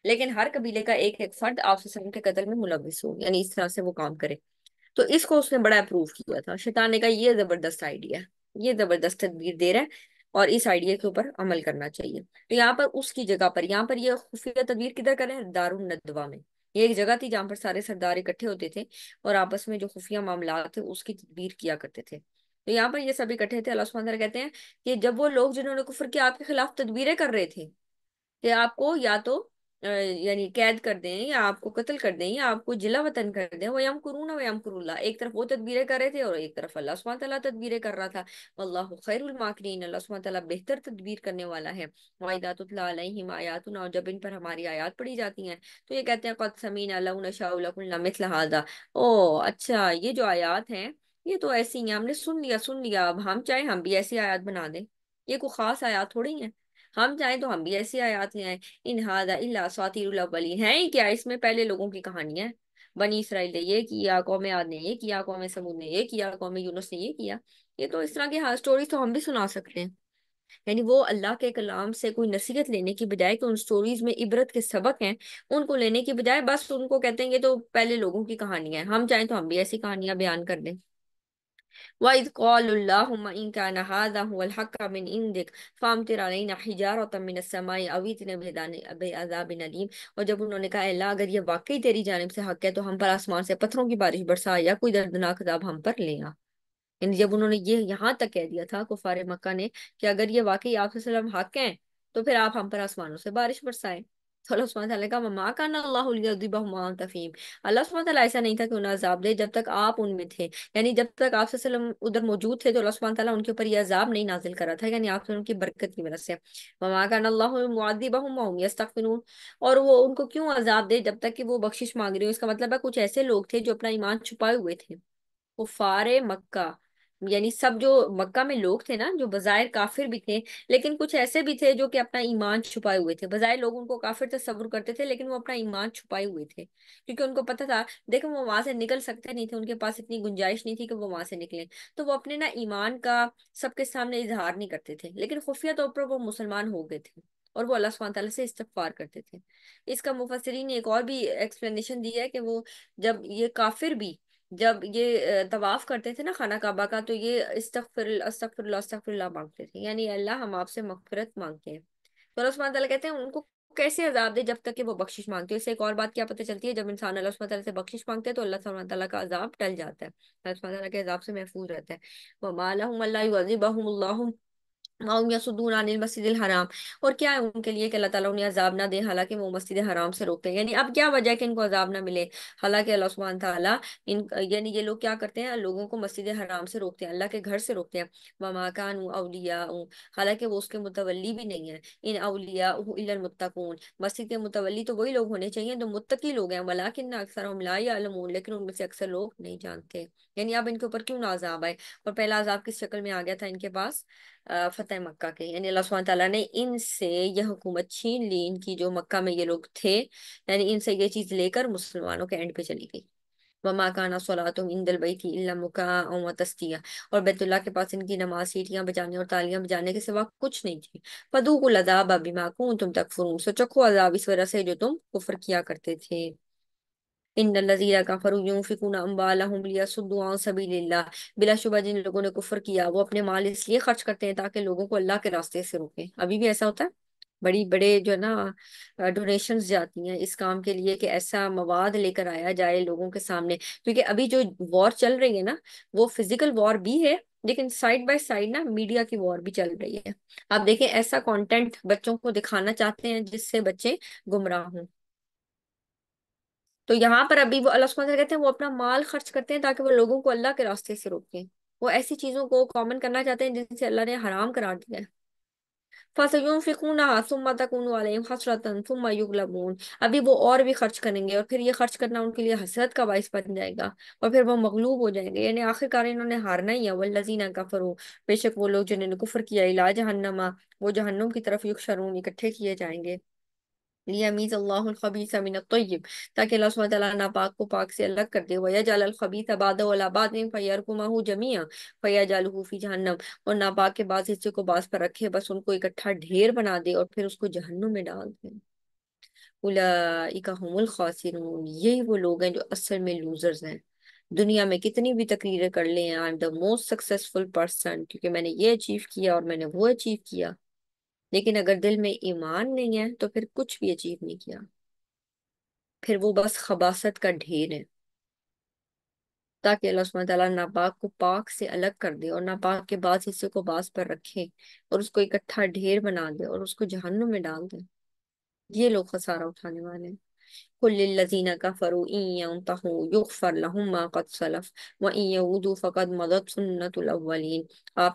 A: लेकिन हर कबीले का एक एक फर्द आप के कत्ल में मुलविस हो यानी इस तरह से वो काम करे तो इसको उसने बड़ा अप्रूव किया था शैतान ने कहा यह जबरदस्त आइडिया ये जबरदस्त तदबीर दे रहा है और इस आइडिया के ऊपर अमल करना चाहिए तो यहाँ पर उसकी जगह पर यहाँ पर ये खुफिया तदबीर किधर करें दारुन नदवा में ये एक जगह थी जहाँ पर सारे सरदार इकट्ठे होते थे और आपस में जो खुफिया मामला थे उसकी तदबीर किया करते थे तो यहाँ पर ये सब इकट्ठे थे अल्लाह कहते हैं कि जब वो लोग जिन्होंने कुफर के आपके खिलाफ तदबीरें कर रहे थे कि आपको या तो यानी कैद कर दें या आपको कत्ल कर दें या आपको जिला वतन कर दें वयम करूना वयम करूल्ला एक तरफ वो तदबीरें कर रहे थे और एक तरफ अल्लाह सुबह तला तदबीरें कर रहा था अल्लाह खैरमाकरीन अल्लाह सुबह तला बेहतर तदबीर करने वाला है वाहिदातम और जब इन पर हमारी आयात पढ़ी जाती हैं तो ये कहते हैं कद समीन अल्लाशाउल्लाजा ओ अच्छा ये जो आयात हैं ये तो ऐसी ही हमने सुन लिया सुन लिया अब हम चाहे हम भी ऐसी आयात बना दें ये कोई खास आयात थोड़ी है हम चाहें तो हम भी ऐसी आयात हैं आए इन इला स्वातिरवलिन है क्या इसमें पहले लोगों की कहानी है बनी इसराइल ने ये किया कौम आद ने ये किया कौम समूद ने ये किया कौम यूनुस ने ये किया ये तो इस तरह की हाँ स्टोरी तो हम भी सुना सकते हैं यानी वो अल्लाह के कलाम से कोई नसीहत लेने की बजाय कि उन स्टोरीज में इबरत के सबक हैं उनको लेने की बजाय बस उनको कहते हैं ये तो पहले लोगों की कहानियां हैं हम चाहें तो हम भी ऐसी कहानियां बयान कर दें वाइज कॉल्लाकामिन इंदिक फ़ामतिर हिजारतमिनसमाई अवीतन बेदानबीम बे और जब उन्होंने कहा अल्लाह अगर ये वाकई तेरी जानब से हक है तो हम पर आसमान से पत्थरों की बारिश बरसा या कोई दर्दनाक अदाब हम पर ले आ यानी जब उन्होंने ये यहाँ तक कह दिया था कुफार मक्का ने कि अगर ये वाकई आप हक हैं तो फिर आप हम पर आसमानों से बारिश बरसाएं तो अल्लाह सुबह का ममा अल्लाहफीम अल्लाह सुबह ऐसा नहीं था कि उन्हें अजाब दे जब तक आप उनमें थे यानी जब तक आप उधर मौजूद थे तो अल्लाह सुबह उनके ऊपर ये अजाब नहीं नाजिल करा था यानी आप उनकी बरकत की वजह से ममा कान और वो उनको क्यों अजाब दे जब तक कि वो बख्शिश मांग रही हूँ इसका मतलब है कुछ ऐसे लोग थे जो अपना ईमान छुपाए हुए थे कुफार मक्का यानी सब जो मक्का में लोग थे ना जो बज़ाहिर काफिर भी थे लेकिन कुछ ऐसे भी थे जो कि अपना ईमान छुपाए हुए थे बज़ाहिर लोग उनको काफिर तस्वुर करते थे लेकिन वो अपना ईमान छुपाए हुए थे क्योंकि उनको पता था देखो वो वहां से निकल सकते नहीं थे उनके पास इतनी गुंजाइश नहीं थी कि वो वहां से निकले तो वो अपने ना ईमान का सबके सामने इजहार नहीं करते थे लेकिन खुफिया तौर पर वो मुसलमान हो गए थे और वो अल्लाह सुबहान से इस्तफार करते थे इसका मुफसरीन ने एक और भी एक्सप्लेनेशन दी है कि वो जब ये काफिर भी जब ये तवाफ करते थे ना खाना काबा का तो ये मांगते थे यानी अल्लाह हम आपसे मकफरत मांगते हैं तो अल्लाह सुबहान कहते हैं उनको कैसे अजाब दे जब तक कि वो बख्शिश मांगते हैं इससे एक और बात क्या पता चलती है जब इंसान अल्लाह सुबहान से बख्शिश मांगते हैं तो अल्लाह सुबहान तला का अजाब टल जाता है अल्लाह सुबहान के अजाब से महफूज रहता है वमालहम अल्लाह माउम हाँ, यसूदून अनिल मस्जिद हराम और क्या है उनके लिए कि अल्लाह ताला उन्हें अजाब ना दे हालांकि वो मस्जिद हराम से रोकते हैं यानी अब क्या वजह है कि इनको अजाब ना मिले हालांकि अल्लाह सुबहान ताला इन यानी ये लोग क्या करते हैं लोगों को मस्जिद हराम से रोकते हैं अल्लाह के घर से रोकते हैं ममाकान अलिया हालांकि वो उसके मुतवली भी नहीं है इन अलिया मुतकून मस्जिद के मुतवली तो वही लोग होने चाहिए जो मुतकी लोग हैं वलाकिन अक्सर हम हमला या लेकिन उनमें से अक्सर लोग नहीं जानते यानी अब इनके ऊपर क्यों नाजाब आए और पहला अजाब किस शक्ल में आ गया था इनके पास फतेह मक्का के यानी अल्लाह सुबह ने इनसे यह हुकूमत छीन ली इनकी जो मक्का में ये लोग थे यानी इनसे ये चीज लेकर मुसलमानों के एंड पे चली गई वमा काना सलातुम इंदल बैती इल्ला मुका व तस्तिया और बैतुल्ला के पास इनकी नमाज सीटियां बजाने और तालियां बजाने के सिवा कुछ नहीं थी फदूकुल अजाब अबिमा कुन तुम तक फरून सो चखो अजाब इस वजह से जो तुम कुफर किया करते थे बिलाशुबा जिन लोगों ने कुफर किया वो अपने माल इसलिए खर्च करते हैं ताकि लोगों को अल्लाह के रास्ते से रोके अभी भी ऐसा होता है बड़ी बड़े जो है ना डोनेशन जाती हैं इस काम के लिए कि ऐसा मवाद लेकर आया जाए लोगों के सामने क्योंकि अभी जो वॉर चल रही है ना वो फिजिकल वॉर भी है लेकिन साइड बाय साइड ना मीडिया की वॉर भी चल रही है आप देखें ऐसा कंटेंट बच्चों को दिखाना चाहते हैं जिससे बच्चे गुमराह हों तो यहाँ पर अभी वो अल्लाह कहते हैं वो अपना माल खर्च करते हैं ताकि वो लोगों को अल्लाह के रास्ते से रोके वो ऐसी चीज़ों को कॉमन करना चाहते हैं जिनसे अल्लाह ने हराम करार दिया है अभी वो और भी खर्च करेंगे और फिर ये खर्च करना उनके लिए हसरत का बायस बन जाएगा और फिर वो मगलूब हो जाएंगे यानी आखिरकार इन्होंने हारना ही है लजीना का फरो बेशक वो लोग जिन्होंने कुफर किया इला जहन्नमा वो जहन्नुम की तरफ युग युक्शरून इकट्ठे किए जाएंगे लियामीज़ खबीस मिन तय्यब ताकि अल्लाह सुबह नापाक को पाक से अलग कर दे वया जालबीस आबादाबाद में फ़ैरकुमाहू जमिया फ़ैया जालहूफ़ी जहन्नम और नापाक के बाद हिस्से को बास पर रखे बस उनको इकट्ठा ढेर बना दे और फिर उसको जहन्नम में डाल दे उलाइकाहुमुल खासिरून यही वो लोग हैं जो असल में लूजर्स हैं दुनिया में कितनी भी तकरीरें कर लें I am the most successful person क्योंकि मैंने ये अचीव किया और मैंने वो अचीव किया लेकिन अगर दिल में ईमान नहीं है तो फिर कुछ भी अचीव नहीं किया फिर वो बस खबासत का ढेर है ताकि अल्लाह सुबह तला नापाक को पाक से अलग कर दे और नापाक के बाद हिस्से को बास पर रखे और उसको इकट्ठा ढेर बना दे और उसको जहन्नुम में डाल दे ये लोग खसारा उठाने वाले हैं आप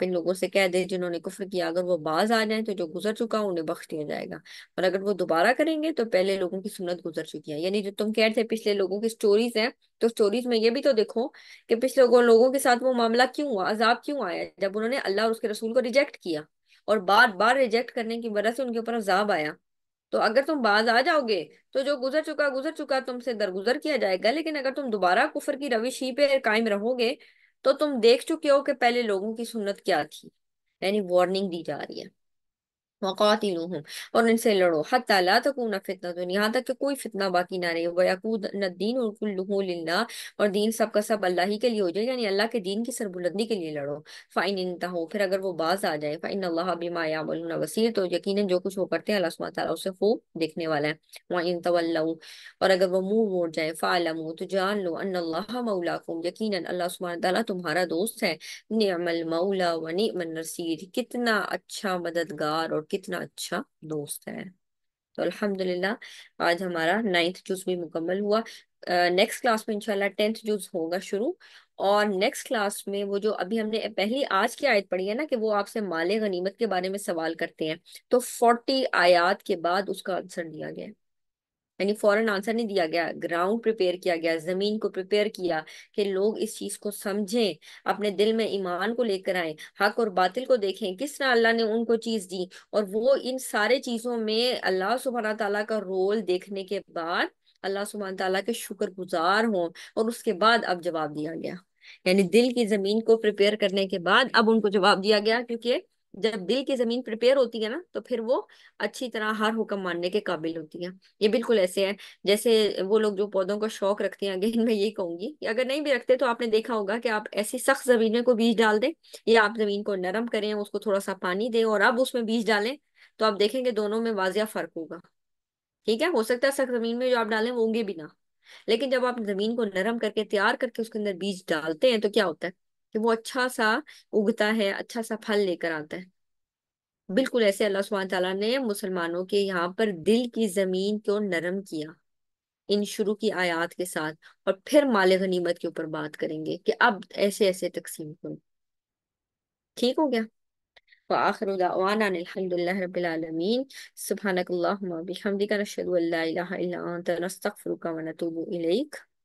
A: इन लोगों से कह दें जिन्होंने कुफ्र किया अगर वो बाज आ जाए तो जो गुजर चुका उन्हें बख्श दिया जाएगा और अगर वो दोबारा करेंगे तो पहले लोगों की सुनत गुजर चुकी है यानी जो तुम कह रहे थे पिछले लोगों की स्टोरीज है तो स्टोरीज में ये भी तो देखो कि पिछले लोगों के साथ वो मामला क्यों हुआ अजाब क्यों आया जब उन्होंने अल्लाह और उसके रसूल को रिजेक्ट किया और बार बार रिजेक्ट करने की वजह से उनके ऊपर अजाब आया तो अगर तुम बाज आ जाओगे तो जो गुजर चुका गुजर चुका तुमसे दरगुजर किया जाएगा लेकिन अगर तुम दोबारा कुफर की रविश ही पे कायम रहोगे तो तुम देख चुके हो कि पहले लोगों की सुन्नत क्या थी यानी वार्निंग दी जा रही है वक़ातिलूहम और इनसे लड़ो हत्ता ला तकून तो फितना तो यहाँ तक कि कोई फितना बाकी ना रहे वयकूद नद्दीन उल्ला और दीन सबका सब अल्लाह ही के लिए हो जाए यानी अल्लाह के दीन की सरबुलंदी के लिए लड़ो फ़ाइन इनता हो फिर अगर वो बाज आ जाए फ़ाइन अल्लाह बिमाया वसीर तो यकीन जो कुछ वो करते हैं अल्लाह सुबह उसे खूब देखने वाला है वहाँ इन तवल्लू और अगर वो मुँह मोड़ जाए फ़ालम तो जान लो अन अल्लाह मऊलाकुम यकीन अल्लाह सुबह तुम्हारा दोस्त है नियमल मऊला व नसीर कितना अच्छा मददगार और कितना अच्छा दोस्त है तो अल्हम्दुलिल्लाह आज हमारा नाइन्थ जूस भी मुकम्मल हुआ नेक्स्ट क्लास में इंशाल्लाह टेंथ जूस होगा शुरू और नेक्स्ट क्लास में वो जो अभी हमने पहली आज की आयत पढ़ी है ना कि वो आपसे माले गनीमत के बारे में सवाल करते हैं तो फोर्टी आयात के बाद उसका आंसर दिया गया है यानी फॉरन आंसर नहीं दिया गया ग्राउंड प्रिपेयर किया गया जमीन को प्रिपेयर किया कि लोग इस चीज को समझें अपने दिल में ईमान को लेकर आए हक और बातिल को देखें किस तरह अल्लाह ने उनको चीज दी और वो इन सारे चीजों में अल्लाह सुबहाना तला का रोल देखने के बाद अल्लाह सुबहान तला के शुक्र गुजार हों और उसके बाद अब जवाब दिया गया यानी दिल की जमीन को प्रिपेयर करने के बाद अब उनको जवाब दिया गया क्योंकि जब दिल की जमीन प्रिपेयर होती है ना तो फिर वो अच्छी तरह हर हुक्म मानने के काबिल होती है ये बिल्कुल ऐसे है जैसे वो लोग जो पौधों का शौक रखते हैं अगेन (laughs) मैं यही कहूंगी कि अगर नहीं भी रखते तो आपने देखा होगा कि आप ऐसी सख्त जमीन में कोई बीज डाल दें या आप जमीन को नरम करें उसको थोड़ा सा पानी दें और अब उसमें बीज डालें तो आप देखेंगे दोनों में वाजिया फर्क होगा ठीक है हो सकता है सख्त जमीन में जो आप डालें वो होंगे भी ना लेकिन जब आप जमीन को नरम करके तैयार करके उसके अंदर बीज डालते हैं तो क्या होता है कि वो अच्छा सा उगता है अच्छा सा फल लेकर आता है बिल्कुल ऐसे अल्लाह सुबहान तला ने मुसलमानों के यहाँ पर दिल की जमीन को नरम किया इन शुरू की आयात के साथ और फिर माल गनीमत के ऊपर बात करेंगे कि अब ऐसे ऐसे तकसीम करो ठीक हो गया वाखर रबालमीन सुबहानक बिहमदिका नशद